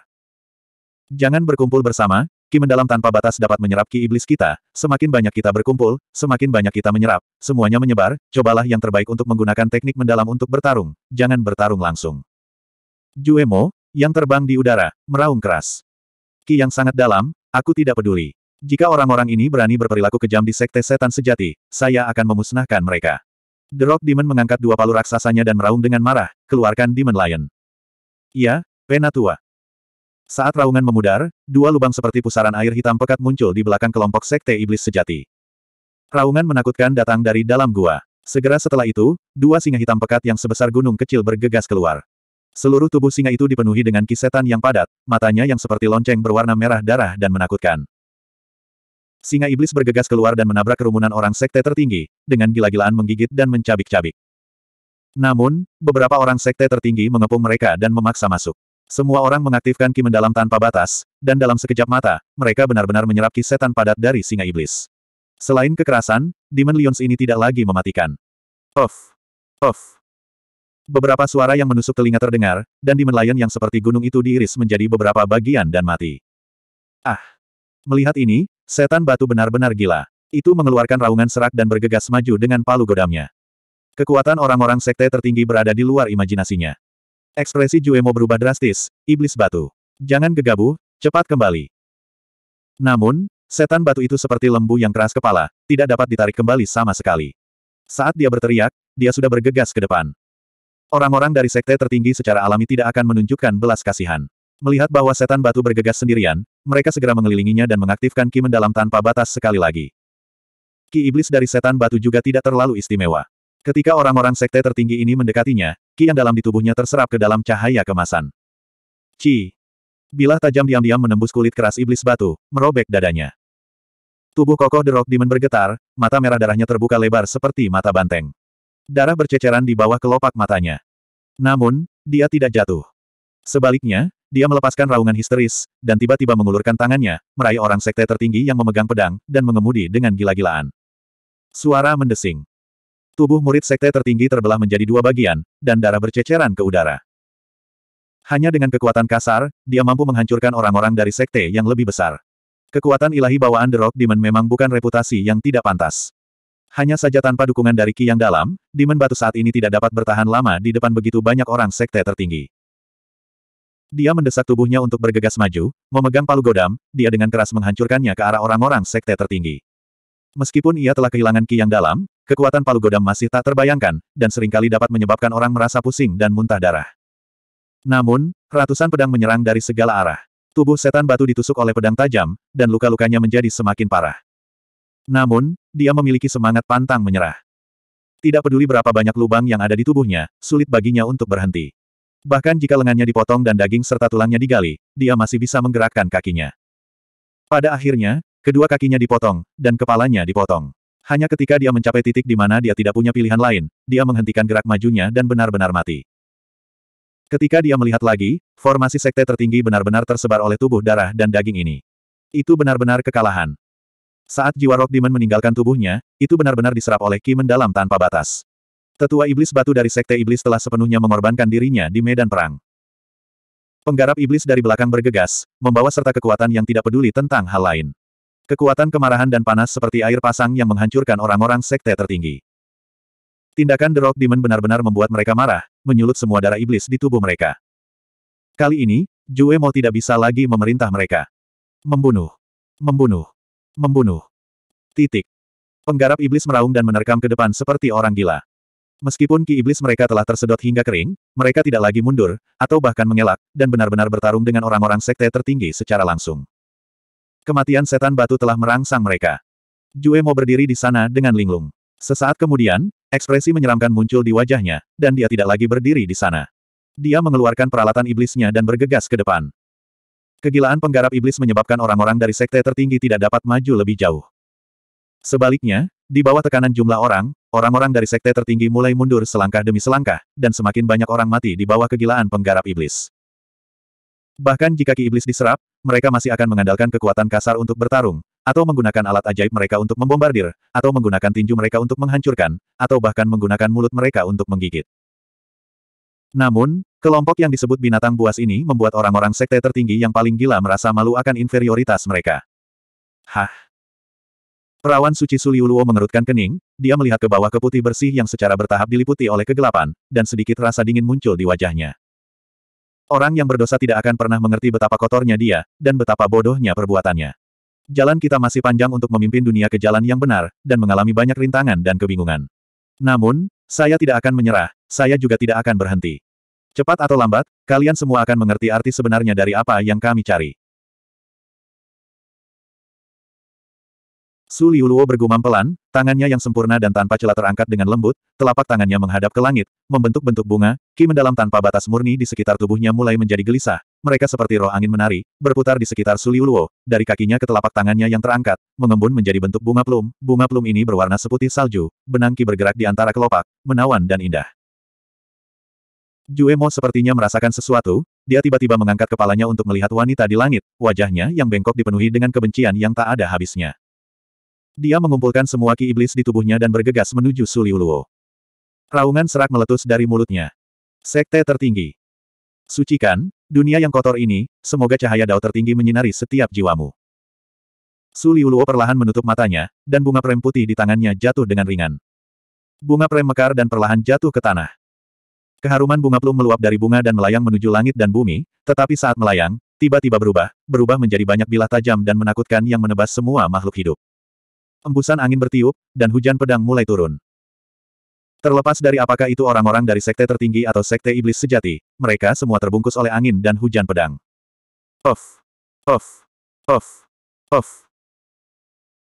Jangan berkumpul bersama, Ki mendalam tanpa batas dapat menyerap ki iblis kita, semakin banyak kita berkumpul, semakin banyak kita menyerap, semuanya menyebar, cobalah yang terbaik untuk menggunakan teknik mendalam untuk bertarung, jangan bertarung langsung. Juemo, yang terbang di udara, meraung keras. Ki yang sangat dalam, aku tidak peduli. Jika orang-orang ini berani berperilaku kejam di sekte setan sejati, saya akan memusnahkan mereka. The Rock Demon mengangkat dua palu raksasanya dan meraung dengan marah, keluarkan Demon Lion. Iya, Penatua. Saat raungan memudar, dua lubang seperti pusaran air hitam pekat muncul di belakang kelompok sekte iblis sejati. Raungan menakutkan datang dari dalam gua. Segera setelah itu, dua singa hitam pekat yang sebesar gunung kecil bergegas keluar. Seluruh tubuh singa itu dipenuhi dengan kisetan yang padat, matanya yang seperti lonceng berwarna merah darah dan menakutkan. Singa iblis bergegas keluar dan menabrak kerumunan orang sekte tertinggi, dengan gila-gilaan menggigit dan mencabik-cabik. Namun, beberapa orang sekte tertinggi mengepung mereka dan memaksa masuk. Semua orang mengaktifkan ki mendalam tanpa batas, dan dalam sekejap mata, mereka benar-benar menyerap ki setan padat dari singa iblis. Selain kekerasan, Demon Lions ini tidak lagi mematikan. Of! Of! Beberapa suara yang menusuk telinga terdengar, dan Demon Lion yang seperti gunung itu diiris menjadi beberapa bagian dan mati. Ah. Melihat ini, setan batu benar-benar gila. Itu mengeluarkan raungan serak dan bergegas maju dengan palu godamnya. Kekuatan orang-orang sekte tertinggi berada di luar imajinasinya. Ekspresi Juemo berubah drastis, iblis batu. Jangan gegabah, cepat kembali. Namun, setan batu itu seperti lembu yang keras kepala, tidak dapat ditarik kembali sama sekali. Saat dia berteriak, dia sudah bergegas ke depan. Orang-orang dari sekte tertinggi secara alami tidak akan menunjukkan belas kasihan. Melihat bahwa setan batu bergegas sendirian, mereka segera mengelilinginya dan mengaktifkan ki mendalam tanpa batas sekali lagi. Ki iblis dari setan batu juga tidak terlalu istimewa. Ketika orang-orang sekte tertinggi ini mendekatinya, ki yang dalam di tubuhnya terserap ke dalam cahaya kemasan. Ci. Bilah tajam diam-diam menembus kulit keras iblis batu, merobek dadanya. Tubuh kokoh The Rock Demon bergetar, mata merah darahnya terbuka lebar seperti mata banteng. Darah berceceran di bawah kelopak matanya. Namun, dia tidak jatuh. Sebaliknya, dia melepaskan raungan histeris, dan tiba-tiba mengulurkan tangannya, meraih orang sekte tertinggi yang memegang pedang, dan mengemudi dengan gila-gilaan. Suara mendesing. Tubuh murid sekte tertinggi terbelah menjadi dua bagian, dan darah berceceran ke udara. Hanya dengan kekuatan kasar, dia mampu menghancurkan orang-orang dari sekte yang lebih besar. Kekuatan ilahi bawaan The Rock Demon memang bukan reputasi yang tidak pantas. Hanya saja tanpa dukungan dari Ki yang dalam, Demon Batu saat ini tidak dapat bertahan lama di depan begitu banyak orang sekte tertinggi. Dia mendesak tubuhnya untuk bergegas maju, memegang palu godam, dia dengan keras menghancurkannya ke arah orang-orang sekte tertinggi. Meskipun ia telah kehilangan Ki yang dalam, kekuatan palu godam masih tak terbayangkan, dan seringkali dapat menyebabkan orang merasa pusing dan muntah darah. Namun, ratusan pedang menyerang dari segala arah. Tubuh setan batu ditusuk oleh pedang tajam, dan luka-lukanya menjadi semakin parah. Namun, dia memiliki semangat pantang menyerah. Tidak peduli berapa banyak lubang yang ada di tubuhnya, sulit baginya untuk berhenti. Bahkan jika lengannya dipotong dan daging serta tulangnya digali, dia masih bisa menggerakkan kakinya. Pada akhirnya, kedua kakinya dipotong, dan kepalanya dipotong. Hanya ketika dia mencapai titik di mana dia tidak punya pilihan lain, dia menghentikan gerak majunya dan benar-benar mati. Ketika dia melihat lagi, formasi sekte tertinggi benar-benar tersebar oleh tubuh darah dan daging ini. Itu benar-benar kekalahan. Saat jiwa Rock Demon meninggalkan tubuhnya, itu benar-benar diserap oleh Ki mendalam tanpa batas. Tetua iblis batu dari sekte iblis telah sepenuhnya mengorbankan dirinya di medan perang. Penggarap iblis dari belakang bergegas, membawa serta kekuatan yang tidak peduli tentang hal lain. Kekuatan kemarahan dan panas seperti air pasang yang menghancurkan orang-orang sekte tertinggi. Tindakan The Rock Demon benar-benar membuat mereka marah, menyulut semua darah iblis di tubuh mereka. Kali ini, Jue mau tidak bisa lagi memerintah mereka. Membunuh. Membunuh. Membunuh. Titik. Penggarap iblis meraung dan menerkam ke depan seperti orang gila. Meskipun ki iblis mereka telah tersedot hingga kering, mereka tidak lagi mundur, atau bahkan mengelak, dan benar-benar bertarung dengan orang-orang sekte tertinggi secara langsung. Kematian setan batu telah merangsang mereka. Jue Mo berdiri di sana dengan linglung. Sesaat kemudian, ekspresi menyeramkan muncul di wajahnya, dan dia tidak lagi berdiri di sana. Dia mengeluarkan peralatan iblisnya dan bergegas ke depan. Kegilaan penggarap iblis menyebabkan orang-orang dari sekte tertinggi tidak dapat maju lebih jauh. Sebaliknya, di bawah tekanan jumlah orang, orang-orang dari sekte tertinggi mulai mundur selangkah demi selangkah, dan semakin banyak orang mati di bawah kegilaan penggarap iblis. Bahkan jika ki iblis diserap, mereka masih akan mengandalkan kekuatan kasar untuk bertarung, atau menggunakan alat ajaib mereka untuk membombardir, atau menggunakan tinju mereka untuk menghancurkan, atau bahkan menggunakan mulut mereka untuk menggigit. Namun, kelompok yang disebut binatang buas ini membuat orang-orang sekte tertinggi yang paling gila merasa malu akan inferioritas mereka. Hah? Perawan suci Suliuluo mengerutkan kening, dia melihat ke bawah keputih bersih yang secara bertahap diliputi oleh kegelapan, dan sedikit rasa dingin muncul di wajahnya. Orang yang berdosa tidak akan pernah mengerti betapa kotornya dia, dan betapa bodohnya perbuatannya. Jalan kita masih panjang untuk memimpin dunia ke jalan yang benar, dan mengalami banyak rintangan dan kebingungan. Namun, saya tidak akan menyerah, saya juga tidak akan berhenti. Cepat atau lambat, kalian semua akan mengerti arti sebenarnya dari apa yang kami cari. Su Liuluo bergumam pelan, tangannya yang sempurna dan tanpa celah terangkat dengan lembut, telapak tangannya menghadap ke langit, membentuk bentuk bunga, ki mendalam tanpa batas murni di sekitar tubuhnya mulai menjadi gelisah, mereka seperti roh angin menari, berputar di sekitar Su Liuluo, dari kakinya ke telapak tangannya yang terangkat, mengembun menjadi bentuk bunga plum, bunga plum ini berwarna seputih salju, benang ki bergerak di antara kelopak, menawan dan indah. Juemo sepertinya merasakan sesuatu, dia tiba-tiba mengangkat kepalanya untuk melihat wanita di langit, wajahnya yang bengkok dipenuhi dengan kebencian yang tak ada habisnya. Dia mengumpulkan semua ki iblis di tubuhnya dan bergegas menuju Suliuluo. Raungan serak meletus dari mulutnya. Sekte tertinggi. Sucikan, dunia yang kotor ini, semoga cahaya dao tertinggi menyinari setiap jiwamu. Suliuluo perlahan menutup matanya, dan bunga prem putih di tangannya jatuh dengan ringan. Bunga prem mekar dan perlahan jatuh ke tanah. Keharuman bunga plum meluap dari bunga dan melayang menuju langit dan bumi, tetapi saat melayang, tiba-tiba berubah, berubah menjadi banyak bilah tajam dan menakutkan yang menebas semua makhluk hidup. Embusan angin bertiup, dan hujan pedang mulai turun. Terlepas dari apakah itu orang-orang dari sekte tertinggi atau sekte iblis sejati, mereka semua terbungkus oleh angin dan hujan pedang. Off. Off. Off. Off.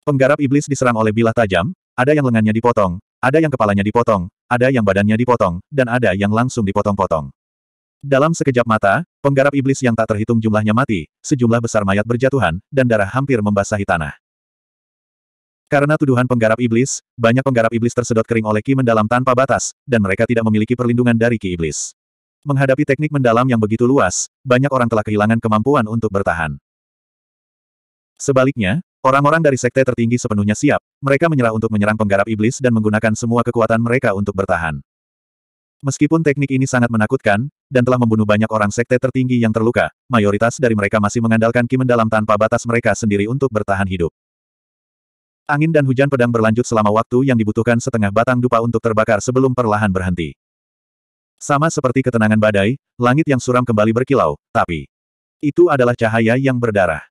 Penggarap iblis diserang oleh bilah tajam, ada yang lengannya dipotong, ada yang kepalanya dipotong, ada yang badannya dipotong, dan ada yang langsung dipotong-potong. Dalam sekejap mata, penggarap iblis yang tak terhitung jumlahnya mati, sejumlah besar mayat berjatuhan, dan darah hampir membasahi tanah. Karena tuduhan penggarap iblis, banyak penggarap iblis tersedot kering oleh ki mendalam tanpa batas, dan mereka tidak memiliki perlindungan dari ki iblis. Menghadapi teknik mendalam yang begitu luas, banyak orang telah kehilangan kemampuan untuk bertahan. Sebaliknya, orang-orang dari sekte tertinggi sepenuhnya siap, mereka menyerah untuk menyerang penggarap iblis dan menggunakan semua kekuatan mereka untuk bertahan. Meskipun teknik ini sangat menakutkan, dan telah membunuh banyak orang sekte tertinggi yang terluka, mayoritas dari mereka masih mengandalkan ki mendalam tanpa batas mereka sendiri untuk bertahan hidup. Angin dan hujan pedang berlanjut selama waktu yang dibutuhkan setengah batang dupa untuk terbakar sebelum perlahan berhenti. Sama seperti ketenangan badai, langit yang suram kembali berkilau, tapi itu adalah cahaya yang berdarah.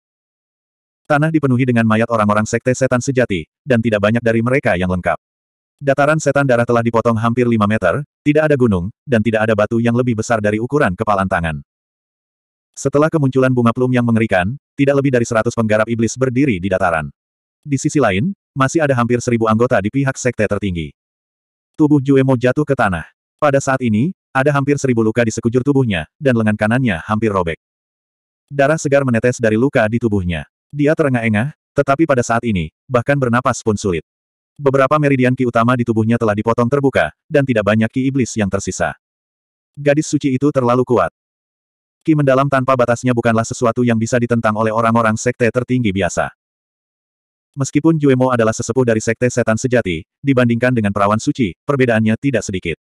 Tanah dipenuhi dengan mayat orang-orang sekte setan sejati, dan tidak banyak dari mereka yang lengkap. Dataran setan darah telah dipotong hampir 5 meter, tidak ada gunung, dan tidak ada batu yang lebih besar dari ukuran kepalan tangan. Setelah kemunculan bunga plum yang mengerikan, tidak lebih dari 100 penggarap iblis berdiri di dataran. Di sisi lain, masih ada hampir seribu anggota di pihak sekte tertinggi. Tubuh Juemo jatuh ke tanah. Pada saat ini, ada hampir seribu luka di sekujur tubuhnya, dan lengan kanannya hampir robek. Darah segar menetes dari luka di tubuhnya. Dia terengah-engah, tetapi pada saat ini, bahkan bernapas pun sulit. Beberapa meridian ki utama di tubuhnya telah dipotong terbuka, dan tidak banyak ki iblis yang tersisa. Gadis suci itu terlalu kuat. Ki mendalam tanpa batasnya bukanlah sesuatu yang bisa ditentang oleh orang-orang sekte tertinggi biasa. Meskipun Juemo adalah sesepuh dari sekte setan sejati, dibandingkan dengan perawan suci, perbedaannya tidak sedikit.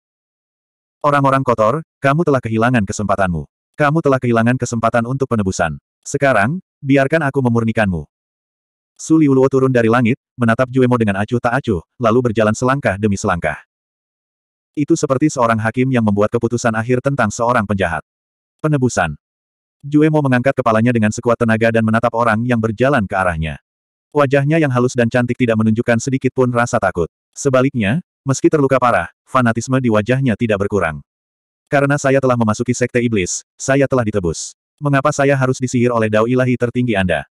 Orang-orang kotor, kamu telah kehilangan kesempatanmu. Kamu telah kehilangan kesempatan untuk penebusan. Sekarang, biarkan aku memurnikanmu. Su Liuluo turun dari langit, menatap Juemo dengan acuh tak acuh, lalu berjalan selangkah demi selangkah. Itu seperti seorang hakim yang membuat keputusan akhir tentang seorang penjahat. Penebusan. Juemo mengangkat kepalanya dengan sekuat tenaga dan menatap orang yang berjalan ke arahnya. Wajahnya yang halus dan cantik tidak menunjukkan sedikit pun rasa takut. Sebaliknya, meski terluka parah, fanatisme di wajahnya tidak berkurang. Karena saya telah memasuki sekte iblis, saya telah ditebus. Mengapa saya harus disihir oleh dao ilahi tertinggi Anda?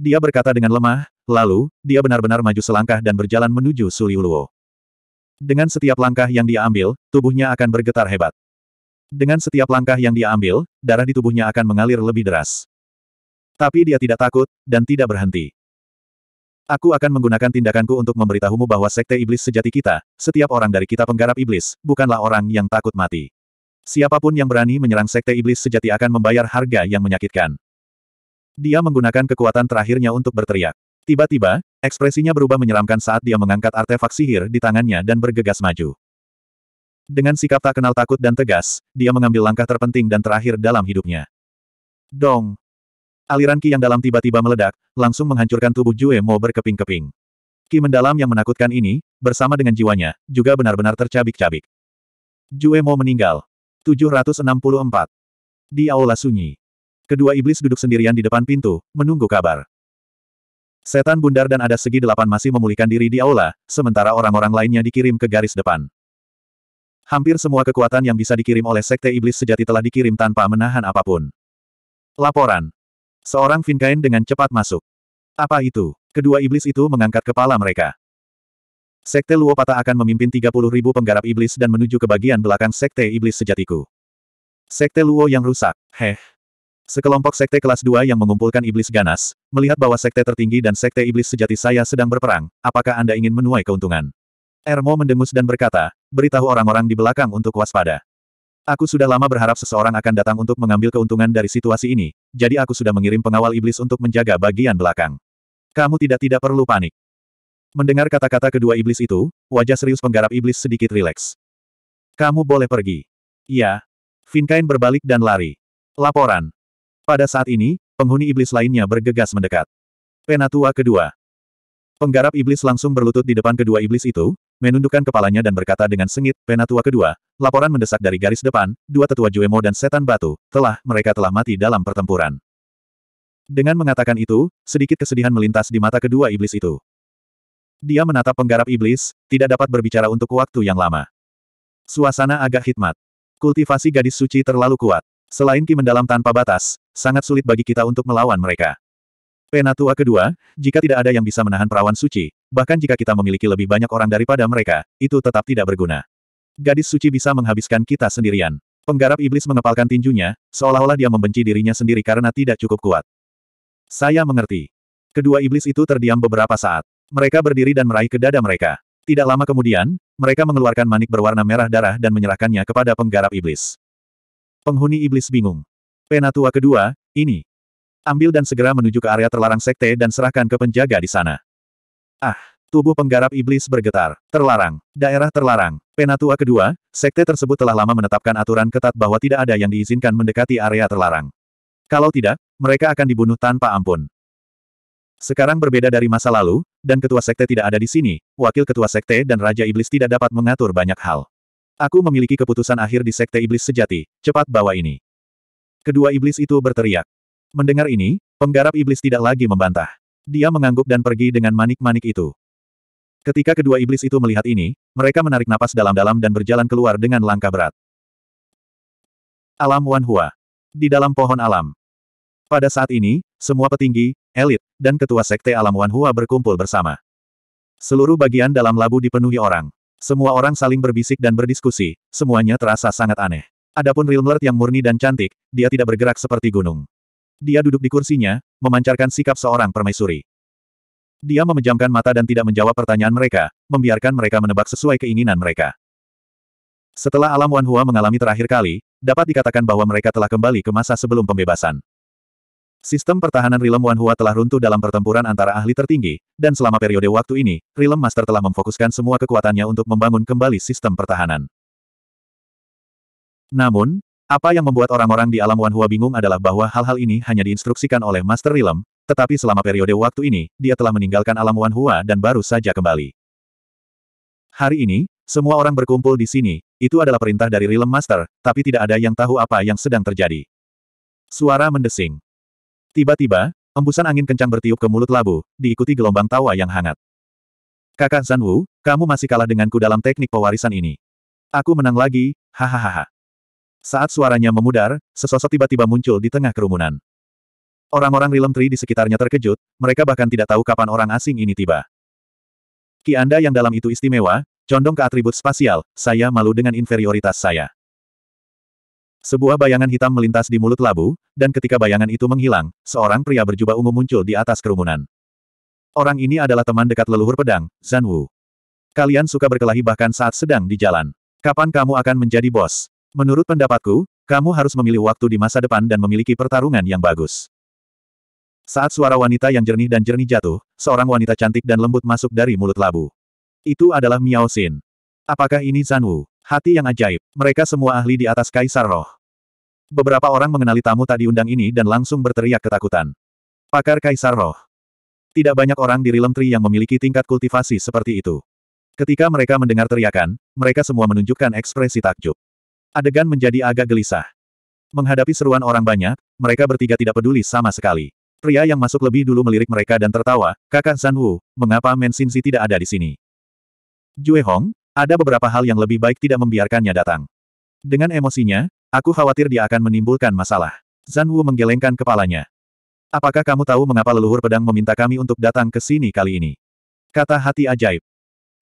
Dia berkata dengan lemah, lalu, dia benar-benar maju selangkah dan berjalan menuju Suliuluo. Dengan setiap langkah yang dia ambil, tubuhnya akan bergetar hebat. Dengan setiap langkah yang dia ambil, darah di tubuhnya akan mengalir lebih deras. Tapi dia tidak takut, dan tidak berhenti. Aku akan menggunakan tindakanku untuk memberitahumu bahwa sekte iblis sejati kita, setiap orang dari kita penggarap iblis, bukanlah orang yang takut mati. Siapapun yang berani menyerang sekte iblis sejati akan membayar harga yang menyakitkan. Dia menggunakan kekuatan terakhirnya untuk berteriak. Tiba-tiba, ekspresinya berubah menyeramkan saat dia mengangkat artefak sihir di tangannya dan bergegas maju. Dengan sikap tak kenal takut dan tegas, dia mengambil langkah terpenting dan terakhir dalam hidupnya. Dong! Aliran Ki yang dalam tiba-tiba meledak, langsung menghancurkan tubuh Jue Mo berkeping-keping. Ki mendalam yang menakutkan ini, bersama dengan jiwanya, juga benar-benar tercabik-cabik. Jue Mo meninggal. 764. Di aula sunyi. Kedua iblis duduk sendirian di depan pintu, menunggu kabar. Setan bundar dan ada segi delapan masih memulihkan diri di aula, sementara orang-orang lainnya dikirim ke garis depan. Hampir semua kekuatan yang bisa dikirim oleh Sekte Iblis sejati telah dikirim tanpa menahan apapun. Laporan Seorang Vinkain dengan cepat masuk. Apa itu? Kedua iblis itu mengangkat kepala mereka. Sekte Luo Pata akan memimpin 30 ribu penggarap iblis dan menuju ke bagian belakang Sekte Iblis Sejatiku. Sekte Luo yang rusak, heh. Sekelompok sekte kelas 2 yang mengumpulkan iblis ganas, melihat bahwa sekte tertinggi dan sekte iblis sejati saya sedang berperang, apakah Anda ingin menuai keuntungan? Ermo mendengus dan berkata, beritahu orang-orang di belakang untuk waspada. Aku sudah lama berharap seseorang akan datang untuk mengambil keuntungan dari situasi ini, jadi aku sudah mengirim pengawal iblis untuk menjaga bagian belakang. Kamu tidak-tidak perlu panik. Mendengar kata-kata kedua iblis itu, wajah serius penggarap iblis sedikit rileks. Kamu boleh pergi. Iya. Finkain berbalik dan lari. Laporan. Pada saat ini, penghuni iblis lainnya bergegas mendekat. Penatua kedua. Penggarap iblis langsung berlutut di depan kedua iblis itu, menundukkan kepalanya dan berkata dengan sengit, Penatua kedua, laporan mendesak dari garis depan, dua tetua Juemo dan setan batu, telah, mereka telah mati dalam pertempuran. Dengan mengatakan itu, sedikit kesedihan melintas di mata kedua iblis itu. Dia menatap penggarap iblis, tidak dapat berbicara untuk waktu yang lama. Suasana agak hikmat. Kultivasi gadis suci terlalu kuat. Selain ki mendalam tanpa batas, sangat sulit bagi kita untuk melawan mereka. Penatua kedua, jika tidak ada yang bisa menahan perawan suci, bahkan jika kita memiliki lebih banyak orang daripada mereka, itu tetap tidak berguna. Gadis suci bisa menghabiskan kita sendirian. Penggarap iblis mengepalkan tinjunya, seolah-olah dia membenci dirinya sendiri karena tidak cukup kuat. Saya mengerti. Kedua iblis itu terdiam beberapa saat. Mereka berdiri dan meraih ke dada mereka. Tidak lama kemudian, mereka mengeluarkan manik berwarna merah darah dan menyerahkannya kepada penggarap iblis. Penghuni iblis bingung. Penatua kedua, ini, Ambil dan segera menuju ke area terlarang sekte dan serahkan ke penjaga di sana. Ah, tubuh penggarap iblis bergetar. Terlarang, daerah terlarang. Penatua kedua, sekte tersebut telah lama menetapkan aturan ketat bahwa tidak ada yang diizinkan mendekati area terlarang. Kalau tidak, mereka akan dibunuh tanpa ampun. Sekarang berbeda dari masa lalu, dan ketua sekte tidak ada di sini, wakil ketua sekte dan raja iblis tidak dapat mengatur banyak hal. Aku memiliki keputusan akhir di sekte iblis sejati, cepat bawa ini. Kedua iblis itu berteriak, Mendengar ini, penggarap iblis tidak lagi membantah. Dia mengangguk dan pergi dengan manik-manik itu. Ketika kedua iblis itu melihat ini, mereka menarik napas dalam-dalam dan berjalan keluar dengan langkah berat. Alam Wanhua. Di dalam pohon alam. Pada saat ini, semua petinggi, elit, dan ketua sekte alam Wanhua berkumpul bersama. Seluruh bagian dalam labu dipenuhi orang. Semua orang saling berbisik dan berdiskusi, semuanya terasa sangat aneh. Adapun Rilmlert yang murni dan cantik, dia tidak bergerak seperti gunung. Dia duduk di kursinya, memancarkan sikap seorang permaisuri. Dia memejamkan mata dan tidak menjawab pertanyaan mereka, membiarkan mereka menebak sesuai keinginan mereka. Setelah alam Wanhua mengalami terakhir kali, dapat dikatakan bahwa mereka telah kembali ke masa sebelum pembebasan. Sistem pertahanan Rilem Wanhua telah runtuh dalam pertempuran antara ahli tertinggi, dan selama periode waktu ini, Rilem Master telah memfokuskan semua kekuatannya untuk membangun kembali sistem pertahanan. Namun, apa yang membuat orang-orang di alam Wanhua bingung adalah bahwa hal-hal ini hanya diinstruksikan oleh Master Rilem. tetapi selama periode waktu ini, dia telah meninggalkan alam Wanhua dan baru saja kembali. Hari ini, semua orang berkumpul di sini, itu adalah perintah dari Rilem Master, tapi tidak ada yang tahu apa yang sedang terjadi. Suara mendesing. Tiba-tiba, embusan angin kencang bertiup ke mulut labu, diikuti gelombang tawa yang hangat. Kakak Zanwu, kamu masih kalah denganku dalam teknik pewarisan ini. Aku menang lagi, hahaha. Saat suaranya memudar, sesosok tiba-tiba muncul di tengah kerumunan. Orang-orang Realm Tree di sekitarnya terkejut, mereka bahkan tidak tahu kapan orang asing ini tiba. Ki Anda yang dalam itu istimewa, condong ke atribut spasial, saya malu dengan inferioritas saya. Sebuah bayangan hitam melintas di mulut labu, dan ketika bayangan itu menghilang, seorang pria berjubah ungu muncul di atas kerumunan. Orang ini adalah teman dekat leluhur pedang, Zanwu. Kalian suka berkelahi bahkan saat sedang di jalan. Kapan kamu akan menjadi bos? Menurut pendapatku, kamu harus memilih waktu di masa depan dan memiliki pertarungan yang bagus. Saat suara wanita yang jernih dan jernih jatuh, seorang wanita cantik dan lembut masuk dari mulut labu. Itu adalah Miao Xin. Apakah ini Zan Wu? Hati yang ajaib. Mereka semua ahli di atas kaisar roh. Beberapa orang mengenali tamu tadi undang ini dan langsung berteriak ketakutan. Pakar kaisar roh. Tidak banyak orang di Realm Tree yang memiliki tingkat kultivasi seperti itu. Ketika mereka mendengar teriakan, mereka semua menunjukkan ekspresi takjub. Adegan menjadi agak gelisah. Menghadapi seruan orang banyak, mereka bertiga tidak peduli sama sekali. Pria yang masuk lebih dulu melirik mereka dan tertawa, kakak San Wu, mengapa Men tidak ada di sini? Jue Hong, ada beberapa hal yang lebih baik tidak membiarkannya datang. Dengan emosinya, aku khawatir dia akan menimbulkan masalah. Zan Wu menggelengkan kepalanya. Apakah kamu tahu mengapa leluhur pedang meminta kami untuk datang ke sini kali ini? Kata hati ajaib.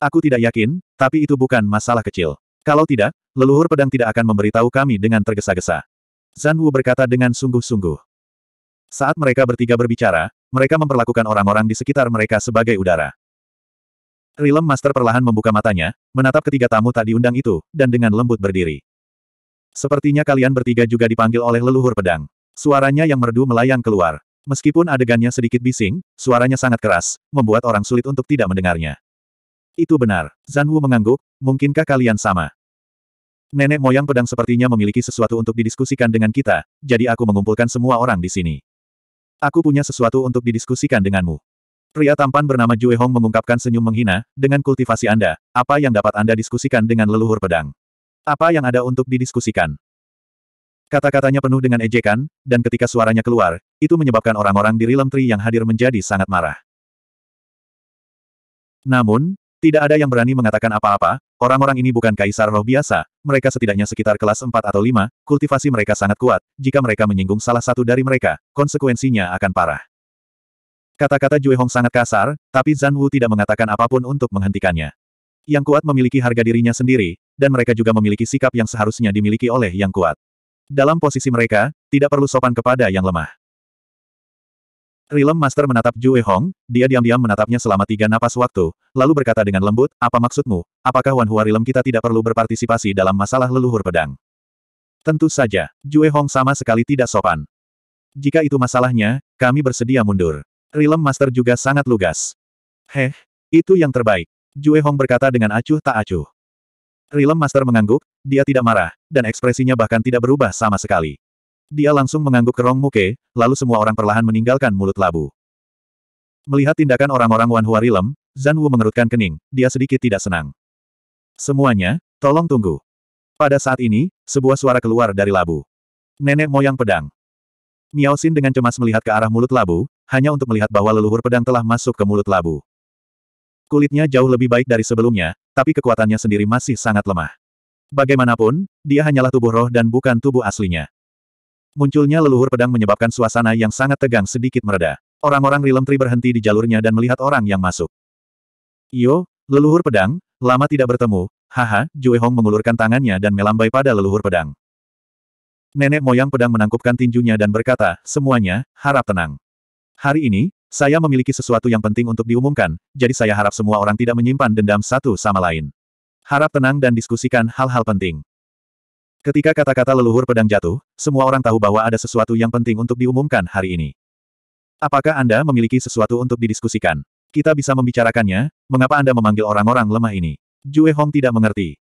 Aku tidak yakin, tapi itu bukan masalah kecil. Kalau tidak, leluhur pedang tidak akan memberitahu kami dengan tergesa-gesa. Zan Wu berkata dengan sungguh-sungguh. Saat mereka bertiga berbicara, mereka memperlakukan orang-orang di sekitar mereka sebagai udara. Rilem Master perlahan membuka matanya, menatap ketiga tamu tak diundang itu, dan dengan lembut berdiri. Sepertinya kalian bertiga juga dipanggil oleh leluhur pedang. Suaranya yang merdu melayang keluar. Meskipun adegannya sedikit bising, suaranya sangat keras, membuat orang sulit untuk tidak mendengarnya. Itu benar. Zan Wu mengangguk, mungkinkah kalian sama? Nenek moyang pedang sepertinya memiliki sesuatu untuk didiskusikan dengan kita, jadi aku mengumpulkan semua orang di sini. Aku punya sesuatu untuk didiskusikan denganmu. Pria tampan bernama Jue Hong mengungkapkan senyum menghina, dengan kultivasi Anda, apa yang dapat Anda diskusikan dengan leluhur pedang? Apa yang ada untuk didiskusikan? Kata-katanya penuh dengan ejekan, dan ketika suaranya keluar, itu menyebabkan orang-orang di Rilem Tree yang hadir menjadi sangat marah. Namun, tidak ada yang berani mengatakan apa-apa, orang-orang ini bukan kaisar roh biasa, mereka setidaknya sekitar kelas 4 atau 5, kultivasi mereka sangat kuat, jika mereka menyinggung salah satu dari mereka, konsekuensinya akan parah. Kata-kata Jue Hong sangat kasar, tapi Zan Wu tidak mengatakan apapun untuk menghentikannya. Yang kuat memiliki harga dirinya sendiri, dan mereka juga memiliki sikap yang seharusnya dimiliki oleh yang kuat. Dalam posisi mereka, tidak perlu sopan kepada yang lemah. Rilem Master menatap Jue Hong, dia diam-diam menatapnya selama tiga napas waktu, lalu berkata dengan lembut, apa maksudmu, apakah Wan Hua Rilem kita tidak perlu berpartisipasi dalam masalah leluhur pedang? Tentu saja, Jue Hong sama sekali tidak sopan. Jika itu masalahnya, kami bersedia mundur. Rilem Master juga sangat lugas. Heh, itu yang terbaik. Jue Hong berkata dengan acuh tak acuh. Rilem Master mengangguk, dia tidak marah, dan ekspresinya bahkan tidak berubah sama sekali. Dia langsung mengangguk ke Rong Muke, lalu semua orang perlahan meninggalkan mulut labu. Melihat tindakan orang-orang Wan Hua Rilem, Zan Wu mengerutkan kening, dia sedikit tidak senang. Semuanya, tolong tunggu. Pada saat ini, sebuah suara keluar dari labu. Nenek moyang pedang. Miao Xin dengan cemas melihat ke arah mulut labu, hanya untuk melihat bahwa leluhur pedang telah masuk ke mulut labu. Kulitnya jauh lebih baik dari sebelumnya, tapi kekuatannya sendiri masih sangat lemah. Bagaimanapun, dia hanyalah tubuh roh dan bukan tubuh aslinya. Munculnya leluhur pedang menyebabkan suasana yang sangat tegang sedikit mereda. Orang-orang Rilem Tri berhenti di jalurnya dan melihat orang yang masuk. Yo, leluhur pedang, lama tidak bertemu, haha, Jue Hong mengulurkan tangannya dan melambai pada leluhur pedang. Nenek moyang pedang menangkupkan tinjunya dan berkata, semuanya, harap tenang. Hari ini, saya memiliki sesuatu yang penting untuk diumumkan, jadi saya harap semua orang tidak menyimpan dendam satu sama lain. Harap tenang dan diskusikan hal-hal penting. Ketika kata-kata leluhur pedang jatuh, semua orang tahu bahwa ada sesuatu yang penting untuk diumumkan hari ini. Apakah Anda memiliki sesuatu untuk didiskusikan? Kita bisa membicarakannya, mengapa Anda memanggil orang-orang lemah ini? Jue Hong tidak mengerti.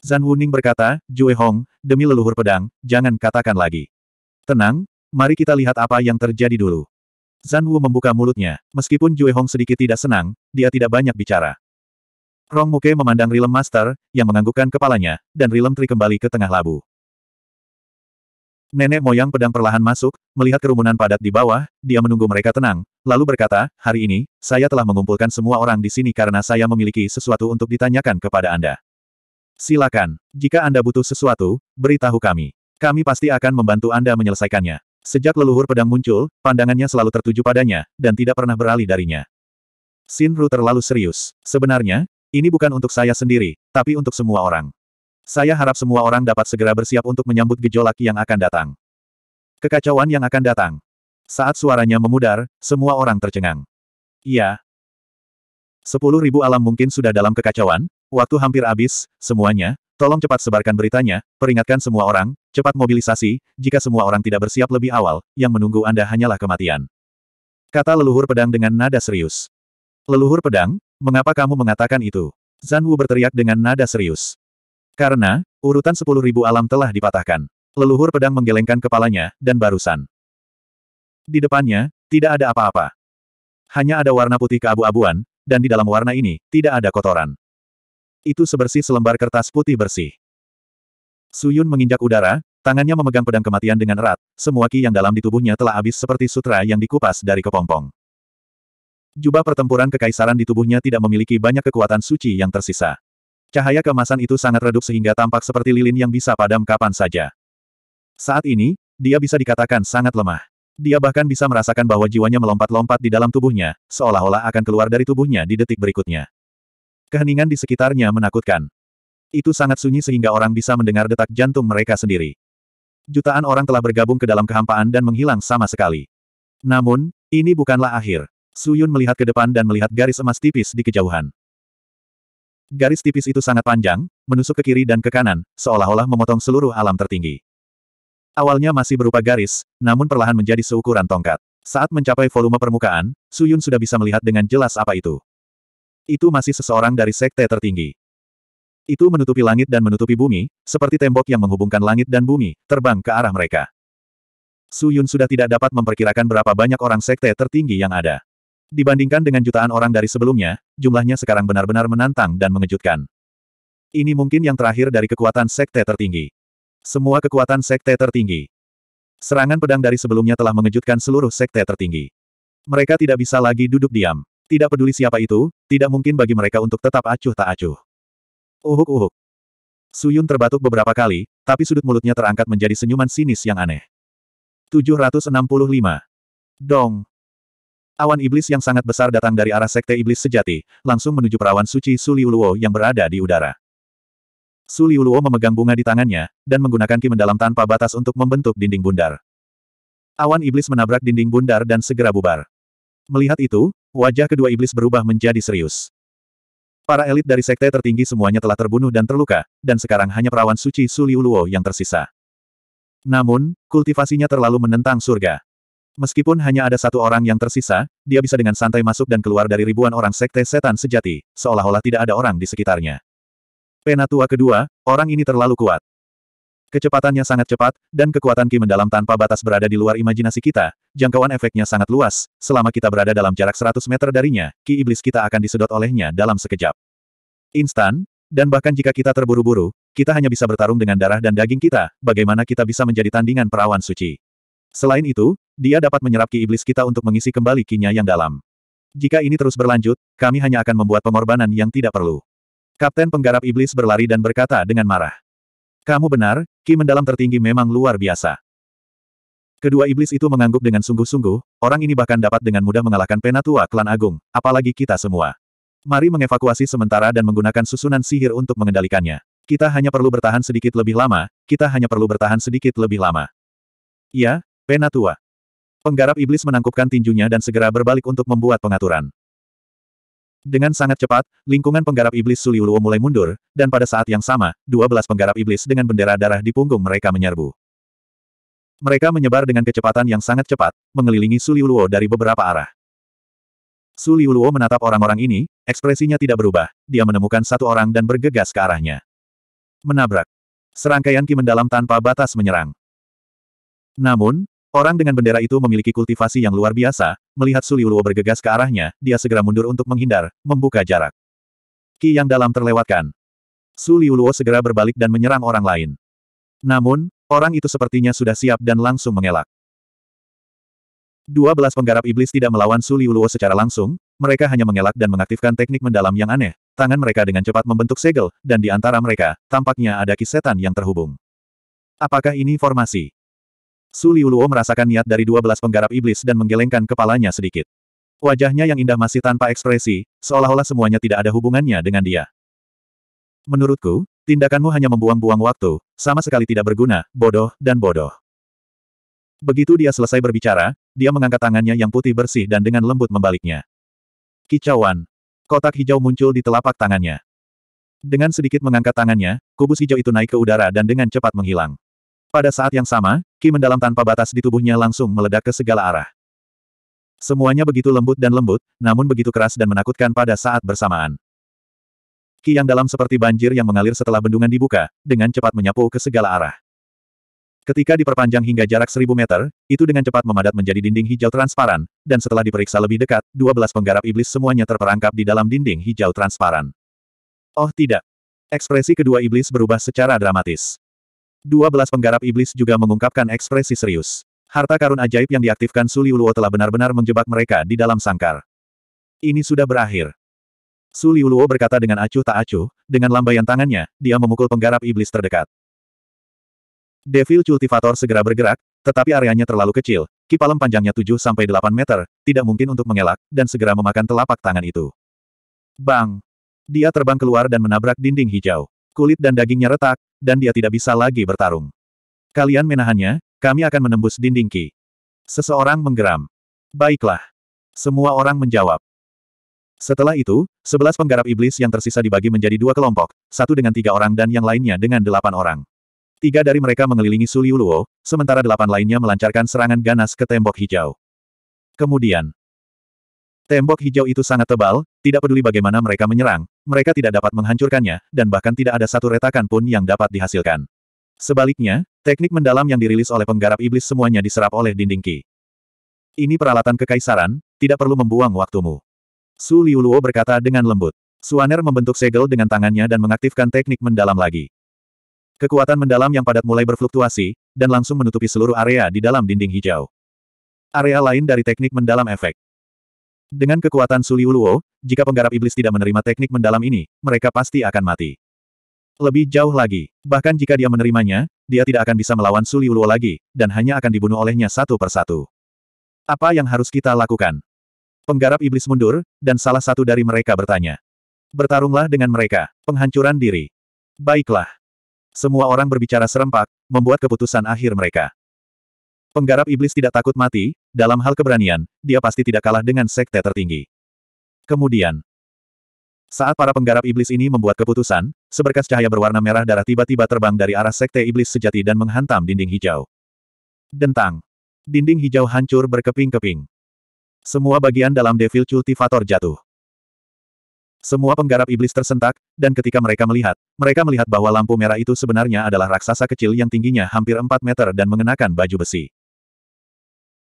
Zan Wuning berkata, Jue Hong, demi leluhur pedang, jangan katakan lagi. Tenang, mari kita lihat apa yang terjadi dulu. Zan Wu membuka mulutnya, meskipun Jue Hong sedikit tidak senang, dia tidak banyak bicara. Rong Muke memandang Rilem Master, yang menganggukkan kepalanya, dan Rilem Tri kembali ke tengah labu. Nenek moyang pedang perlahan masuk, melihat kerumunan padat di bawah, dia menunggu mereka tenang, lalu berkata, hari ini, saya telah mengumpulkan semua orang di sini karena saya memiliki sesuatu untuk ditanyakan kepada Anda. Silakan, jika Anda butuh sesuatu, beritahu kami. Kami pasti akan membantu Anda menyelesaikannya. Sejak leluhur pedang muncul, pandangannya selalu tertuju padanya, dan tidak pernah beralih darinya. Sinru terlalu serius. Sebenarnya, ini bukan untuk saya sendiri, tapi untuk semua orang. Saya harap semua orang dapat segera bersiap untuk menyambut gejolak yang akan datang. Kekacauan yang akan datang. Saat suaranya memudar, semua orang tercengang. Iya. Sepuluh ribu alam mungkin sudah dalam kekacauan, waktu hampir habis, semuanya, tolong cepat sebarkan beritanya, peringatkan semua orang, cepat mobilisasi, jika semua orang tidak bersiap lebih awal, yang menunggu Anda hanyalah kematian. Kata leluhur pedang dengan nada serius. Leluhur pedang, Mengapa kamu mengatakan itu? Zan Wu berteriak dengan nada serius. Karena, urutan sepuluh ribu alam telah dipatahkan. Leluhur pedang menggelengkan kepalanya, dan barusan. Di depannya, tidak ada apa-apa. Hanya ada warna putih keabu-abuan, dan di dalam warna ini, tidak ada kotoran. Itu sebersih selembar kertas putih bersih. Suyun menginjak udara, tangannya memegang pedang kematian dengan erat, semua ki yang dalam di tubuhnya telah habis seperti sutra yang dikupas dari kepompong. Jubah pertempuran kekaisaran di tubuhnya tidak memiliki banyak kekuatan suci yang tersisa. Cahaya kemasan itu sangat redup sehingga tampak seperti lilin yang bisa padam kapan saja. Saat ini, dia bisa dikatakan sangat lemah. Dia bahkan bisa merasakan bahwa jiwanya melompat-lompat di dalam tubuhnya, seolah-olah akan keluar dari tubuhnya di detik berikutnya. Keheningan di sekitarnya menakutkan. Itu sangat sunyi sehingga orang bisa mendengar detak jantung mereka sendiri. Jutaan orang telah bergabung ke dalam kehampaan dan menghilang sama sekali. Namun, ini bukanlah akhir. Suyun melihat ke depan dan melihat garis emas tipis di kejauhan. Garis tipis itu sangat panjang, menusuk ke kiri dan ke kanan, seolah-olah memotong seluruh alam tertinggi. Awalnya masih berupa garis, namun perlahan menjadi seukuran tongkat. Saat mencapai volume permukaan, Suyun sudah bisa melihat dengan jelas apa itu. Itu masih seseorang dari sekte tertinggi. Itu menutupi langit dan menutupi bumi, seperti tembok yang menghubungkan langit dan bumi, terbang ke arah mereka. Suyun sudah tidak dapat memperkirakan berapa banyak orang sekte tertinggi yang ada. Dibandingkan dengan jutaan orang dari sebelumnya, jumlahnya sekarang benar-benar menantang dan mengejutkan. Ini mungkin yang terakhir dari kekuatan sekte tertinggi. Semua kekuatan sekte tertinggi. Serangan pedang dari sebelumnya telah mengejutkan seluruh sekte tertinggi. Mereka tidak bisa lagi duduk diam. Tidak peduli siapa itu, tidak mungkin bagi mereka untuk tetap acuh tak acuh. Uhuk-uhuk. Suyun terbatuk beberapa kali, tapi sudut mulutnya terangkat menjadi senyuman sinis yang aneh. 765. Dong. Awan iblis yang sangat besar datang dari arah sekte iblis sejati, langsung menuju perawan suci Suliuluo yang berada di udara. Suliuluo memegang bunga di tangannya, dan menggunakan ki mendalam tanpa batas untuk membentuk dinding bundar. Awan iblis menabrak dinding bundar dan segera bubar. Melihat itu, wajah kedua iblis berubah menjadi serius. Para elit dari sekte tertinggi semuanya telah terbunuh dan terluka, dan sekarang hanya perawan suci Suliuluo yang tersisa. Namun, kultivasinya terlalu menentang surga. Meskipun hanya ada satu orang yang tersisa, dia bisa dengan santai masuk dan keluar dari ribuan orang sekte setan sejati, seolah-olah tidak ada orang di sekitarnya. Penatua kedua, orang ini terlalu kuat. Kecepatannya sangat cepat, dan kekuatan Ki mendalam tanpa batas berada di luar imajinasi kita, jangkauan efeknya sangat luas, selama kita berada dalam jarak 100 meter darinya, Ki Iblis kita akan disedot olehnya dalam sekejap. Instan, dan bahkan jika kita terburu-buru, kita hanya bisa bertarung dengan darah dan daging kita, bagaimana kita bisa menjadi tandingan perawan suci. Selain itu, dia dapat menyerap ki iblis kita untuk mengisi kembali kinya yang dalam. Jika ini terus berlanjut, kami hanya akan membuat pengorbanan yang tidak perlu. Kapten penggarap iblis berlari dan berkata dengan marah. Kamu benar, ki mendalam tertinggi memang luar biasa. Kedua iblis itu mengangguk dengan sungguh-sungguh, orang ini bahkan dapat dengan mudah mengalahkan penatua klan agung, apalagi kita semua. Mari mengevakuasi sementara dan menggunakan susunan sihir untuk mengendalikannya. Kita hanya perlu bertahan sedikit lebih lama, kita hanya perlu bertahan sedikit lebih lama. Ya, penatua. Penggarap iblis menangkupkan tinjunya dan segera berbalik untuk membuat pengaturan. Dengan sangat cepat, lingkungan penggarap iblis Suliuluo mulai mundur, dan pada saat yang sama, 12 penggarap iblis dengan bendera darah di punggung mereka menyerbu. Mereka menyebar dengan kecepatan yang sangat cepat, mengelilingi Suliuluo dari beberapa arah. Suliuluo menatap orang-orang ini, ekspresinya tidak berubah, dia menemukan satu orang dan bergegas ke arahnya. Menabrak. Serangkaian ki mendalam tanpa batas menyerang. Namun, Orang dengan bendera itu memiliki kultivasi yang luar biasa, melihat Suliuluo bergegas ke arahnya, dia segera mundur untuk menghindar, membuka jarak. Ki yang dalam terlewatkan. Suliuluo segera berbalik dan menyerang orang lain. Namun, orang itu sepertinya sudah siap dan langsung mengelak. Dua belas penggarap iblis tidak melawan Suliuluo secara langsung, mereka hanya mengelak dan mengaktifkan teknik mendalam yang aneh, tangan mereka dengan cepat membentuk segel, dan di antara mereka, tampaknya ada kisetan yang terhubung. Apakah ini formasi? Su Liuluo merasakan niat dari dua belas penggarap iblis dan menggelengkan kepalanya sedikit. Wajahnya yang indah masih tanpa ekspresi, seolah-olah semuanya tidak ada hubungannya dengan dia. Menurutku, tindakanmu hanya membuang-buang waktu, sama sekali tidak berguna, bodoh, dan bodoh. Begitu dia selesai berbicara, dia mengangkat tangannya yang putih bersih dan dengan lembut membaliknya. Kicauan. Kotak hijau muncul di telapak tangannya. Dengan sedikit mengangkat tangannya, kubus hijau itu naik ke udara dan dengan cepat menghilang. Pada saat yang sama, ki mendalam tanpa batas di tubuhnya langsung meledak ke segala arah. Semuanya begitu lembut dan lembut, namun begitu keras dan menakutkan pada saat bersamaan. Ki yang dalam seperti banjir yang mengalir setelah bendungan dibuka, dengan cepat menyapu ke segala arah. Ketika diperpanjang hingga jarak seribu meter, itu dengan cepat memadat menjadi dinding hijau transparan, dan setelah diperiksa lebih dekat, dua belas penggarap iblis semuanya terperangkap di dalam dinding hijau transparan. Oh tidak! Ekspresi kedua iblis berubah secara dramatis belas penggarap iblis juga mengungkapkan ekspresi serius. Harta karun ajaib yang diaktifkan Suli Uluo telah benar-benar menjebak mereka di dalam sangkar. Ini sudah berakhir. Suli Uluo berkata dengan acuh tak acuh, dengan lambaian tangannya, dia memukul penggarap iblis terdekat. Devil Cultivator segera bergerak, tetapi areanya terlalu kecil, kipalem panjangnya 7-8 meter, tidak mungkin untuk mengelak, dan segera memakan telapak tangan itu. Bang! Dia terbang keluar dan menabrak dinding hijau. Kulit dan dagingnya retak, dan dia tidak bisa lagi bertarung. Kalian menahannya, kami akan menembus dinding Ki. Seseorang menggeram. Baiklah. Semua orang menjawab. Setelah itu, sebelas penggarap iblis yang tersisa dibagi menjadi dua kelompok, satu dengan tiga orang dan yang lainnya dengan delapan orang. Tiga dari mereka mengelilingi Suliuluo, sementara delapan lainnya melancarkan serangan ganas ke tembok hijau. Kemudian, tembok hijau itu sangat tebal, tidak peduli bagaimana mereka menyerang, mereka tidak dapat menghancurkannya, dan bahkan tidak ada satu retakan pun yang dapat dihasilkan. Sebaliknya, teknik mendalam yang dirilis oleh penggarap iblis semuanya diserap oleh dinding Qi. Ini peralatan kekaisaran, tidak perlu membuang waktumu. Su Liuluo berkata dengan lembut. Suaner membentuk segel dengan tangannya dan mengaktifkan teknik mendalam lagi. Kekuatan mendalam yang padat mulai berfluktuasi, dan langsung menutupi seluruh area di dalam dinding hijau. Area lain dari teknik mendalam efek. Dengan kekuatan Suliuluo, jika penggarap iblis tidak menerima teknik mendalam ini, mereka pasti akan mati. Lebih jauh lagi, bahkan jika dia menerimanya, dia tidak akan bisa melawan Suliuluo lagi, dan hanya akan dibunuh olehnya satu persatu. Apa yang harus kita lakukan? Penggarap iblis mundur, dan salah satu dari mereka bertanya. Bertarunglah dengan mereka, penghancuran diri. Baiklah. Semua orang berbicara serempak, membuat keputusan akhir mereka. Penggarap iblis tidak takut mati, dalam hal keberanian, dia pasti tidak kalah dengan sekte tertinggi. Kemudian, saat para penggarap iblis ini membuat keputusan, seberkas cahaya berwarna merah darah tiba-tiba terbang dari arah sekte iblis sejati dan menghantam dinding hijau. Dentang. Dinding hijau hancur berkeping-keping. Semua bagian dalam Devil Cultivator jatuh. Semua penggarap iblis tersentak, dan ketika mereka melihat, mereka melihat bahwa lampu merah itu sebenarnya adalah raksasa kecil yang tingginya hampir 4 meter dan mengenakan baju besi.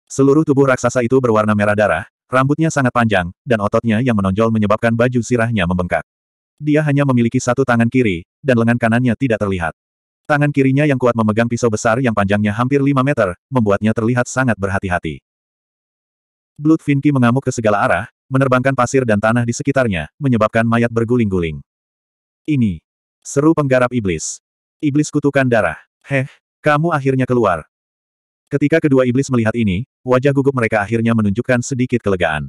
Seluruh tubuh raksasa itu berwarna merah darah, rambutnya sangat panjang, dan ototnya yang menonjol menyebabkan baju sirahnya membengkak. Dia hanya memiliki satu tangan kiri, dan lengan kanannya tidak terlihat. Tangan kirinya yang kuat memegang pisau besar yang panjangnya hampir 5 meter, membuatnya terlihat sangat berhati-hati. Blood Vinki mengamuk ke segala arah, menerbangkan pasir dan tanah di sekitarnya, menyebabkan mayat berguling-guling. Ini. Seru penggarap iblis. Iblis kutukan darah. Heh, kamu akhirnya keluar. Ketika kedua iblis melihat ini, wajah gugup mereka akhirnya menunjukkan sedikit kelegaan.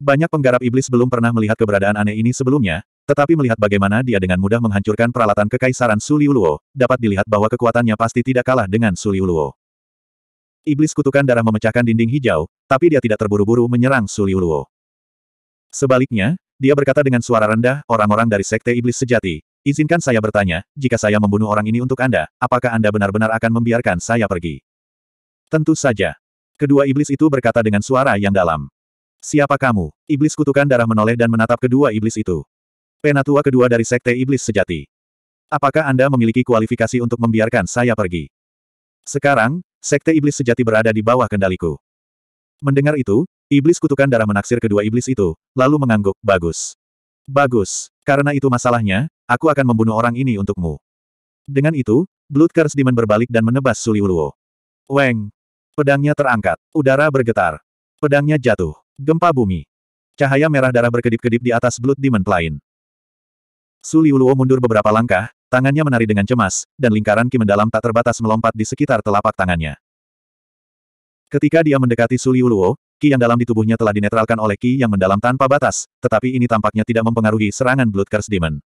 Banyak penggarap iblis belum pernah melihat keberadaan aneh ini sebelumnya, tetapi melihat bagaimana dia dengan mudah menghancurkan peralatan kekaisaran Suliuluo, dapat dilihat bahwa kekuatannya pasti tidak kalah dengan Suliuluo. Iblis kutukan darah memecahkan dinding hijau, tapi dia tidak terburu-buru menyerang Suliuluo. Sebaliknya, dia berkata dengan suara rendah, orang-orang dari Sekte Iblis Sejati, izinkan saya bertanya, jika saya membunuh orang ini untuk Anda, apakah Anda benar-benar akan membiarkan saya pergi? Tentu saja. Kedua iblis itu berkata dengan suara yang dalam. Siapa kamu? Iblis kutukan darah menoleh dan menatap kedua iblis itu. Penatua kedua dari Sekte Iblis Sejati. Apakah Anda memiliki kualifikasi untuk membiarkan saya pergi? Sekarang, Sekte Iblis Sejati berada di bawah kendaliku. Mendengar itu, Iblis kutukan darah menaksir kedua iblis itu, lalu mengangguk, bagus. Bagus. Karena itu masalahnya, aku akan membunuh orang ini untukmu. Dengan itu, Blood Curse Demon berbalik dan menebas Suliuluo. Weng. Pedangnya terangkat. Udara bergetar. Pedangnya jatuh. Gempa bumi. Cahaya merah darah berkedip-kedip di atas Blood Demon Plain. Suliuluo mundur beberapa langkah, tangannya menari dengan cemas, dan lingkaran ki mendalam tak terbatas melompat di sekitar telapak tangannya. Ketika dia mendekati Suliuluo, Ki yang dalam di tubuhnya telah dinetralkan oleh Ki yang mendalam tanpa batas, tetapi ini tampaknya tidak mempengaruhi serangan Blood Curse Demon.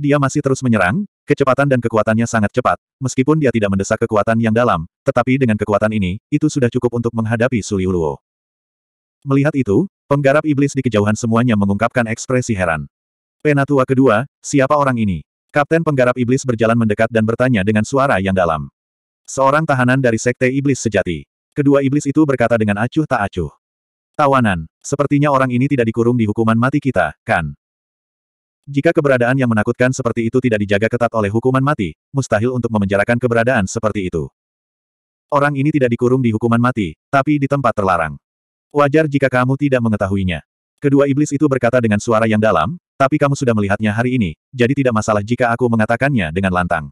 Dia masih terus menyerang, kecepatan dan kekuatannya sangat cepat, meskipun dia tidak mendesak kekuatan yang dalam, tetapi dengan kekuatan ini, itu sudah cukup untuk menghadapi Suliuluo. Melihat itu, penggarap iblis di kejauhan semuanya mengungkapkan ekspresi heran. Penatua kedua, siapa orang ini? Kapten penggarap iblis berjalan mendekat dan bertanya dengan suara yang dalam. Seorang tahanan dari Sekte Iblis Sejati. Kedua iblis itu berkata dengan acuh tak acuh. Tawanan, sepertinya orang ini tidak dikurung di hukuman mati kita, kan? Jika keberadaan yang menakutkan seperti itu tidak dijaga ketat oleh hukuman mati, mustahil untuk memenjarakan keberadaan seperti itu. Orang ini tidak dikurung di hukuman mati, tapi di tempat terlarang. Wajar jika kamu tidak mengetahuinya. Kedua iblis itu berkata dengan suara yang dalam, tapi kamu sudah melihatnya hari ini, jadi tidak masalah jika aku mengatakannya dengan lantang.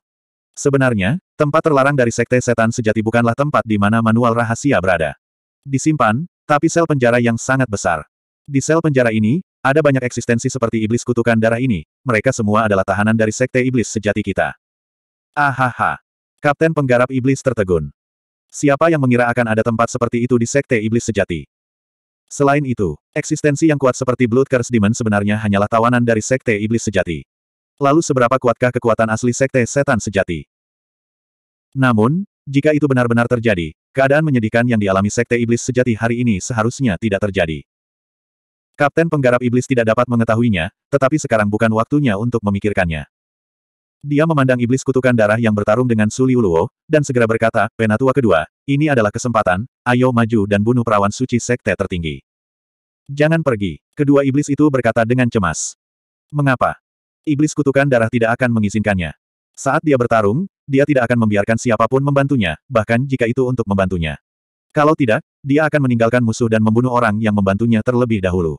Sebenarnya, tempat terlarang dari Sekte Setan Sejati bukanlah tempat di mana manual rahasia berada. Disimpan, tapi sel penjara yang sangat besar. Di sel penjara ini, ada banyak eksistensi seperti iblis kutukan darah ini, mereka semua adalah tahanan dari Sekte Iblis Sejati kita. Ahaha. Kapten Penggarap Iblis tertegun. Siapa yang mengira akan ada tempat seperti itu di Sekte Iblis Sejati? Selain itu, eksistensi yang kuat seperti Blood Curse Demon sebenarnya hanyalah tawanan dari Sekte Iblis Sejati. Lalu seberapa kuatkah kekuatan asli Sekte Setan Sejati? Namun, jika itu benar-benar terjadi, keadaan menyedihkan yang dialami Sekte Iblis Sejati hari ini seharusnya tidak terjadi. Kapten Penggarap Iblis tidak dapat mengetahuinya, tetapi sekarang bukan waktunya untuk memikirkannya. Dia memandang iblis kutukan darah yang bertarung dengan Suli Uluo, dan segera berkata, Penatua kedua, ini adalah kesempatan, ayo maju dan bunuh perawan suci sekte tertinggi. Jangan pergi. Kedua iblis itu berkata dengan cemas. Mengapa? Iblis kutukan darah tidak akan mengizinkannya. Saat dia bertarung, dia tidak akan membiarkan siapapun membantunya, bahkan jika itu untuk membantunya. Kalau tidak, dia akan meninggalkan musuh dan membunuh orang yang membantunya terlebih dahulu.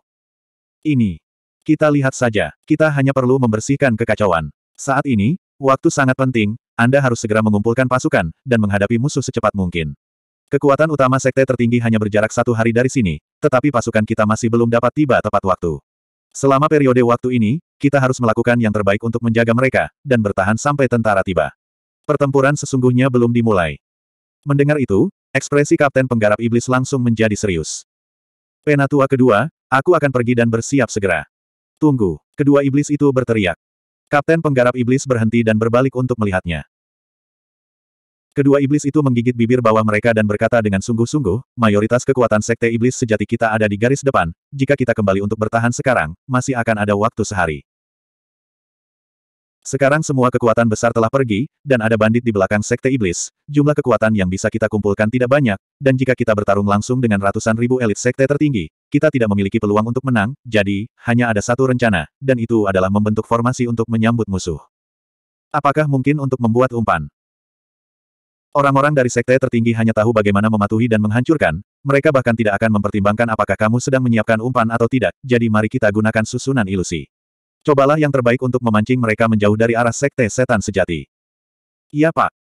Ini. Kita lihat saja, kita hanya perlu membersihkan kekacauan. Saat ini, waktu sangat penting, Anda harus segera mengumpulkan pasukan, dan menghadapi musuh secepat mungkin. Kekuatan utama sekte tertinggi hanya berjarak satu hari dari sini, tetapi pasukan kita masih belum dapat tiba tepat waktu. Selama periode waktu ini, kita harus melakukan yang terbaik untuk menjaga mereka, dan bertahan sampai tentara tiba. Pertempuran sesungguhnya belum dimulai. Mendengar itu, ekspresi Kapten Penggarap Iblis langsung menjadi serius. Penatua kedua, aku akan pergi dan bersiap segera. Tunggu, kedua iblis itu berteriak. Kapten Penggarap Iblis berhenti dan berbalik untuk melihatnya. Kedua iblis itu menggigit bibir bawah mereka dan berkata dengan sungguh-sungguh, mayoritas kekuatan sekte iblis sejati kita ada di garis depan, jika kita kembali untuk bertahan sekarang, masih akan ada waktu sehari. Sekarang semua kekuatan besar telah pergi, dan ada bandit di belakang sekte iblis, jumlah kekuatan yang bisa kita kumpulkan tidak banyak, dan jika kita bertarung langsung dengan ratusan ribu elit sekte tertinggi, kita tidak memiliki peluang untuk menang, jadi, hanya ada satu rencana, dan itu adalah membentuk formasi untuk menyambut musuh. Apakah mungkin untuk membuat umpan? Orang-orang dari sekte tertinggi hanya tahu bagaimana mematuhi dan menghancurkan, mereka bahkan tidak akan mempertimbangkan apakah kamu sedang menyiapkan umpan atau tidak, jadi mari kita gunakan susunan ilusi. Cobalah yang terbaik untuk memancing mereka menjauh dari arah sekte setan sejati. Iya pak,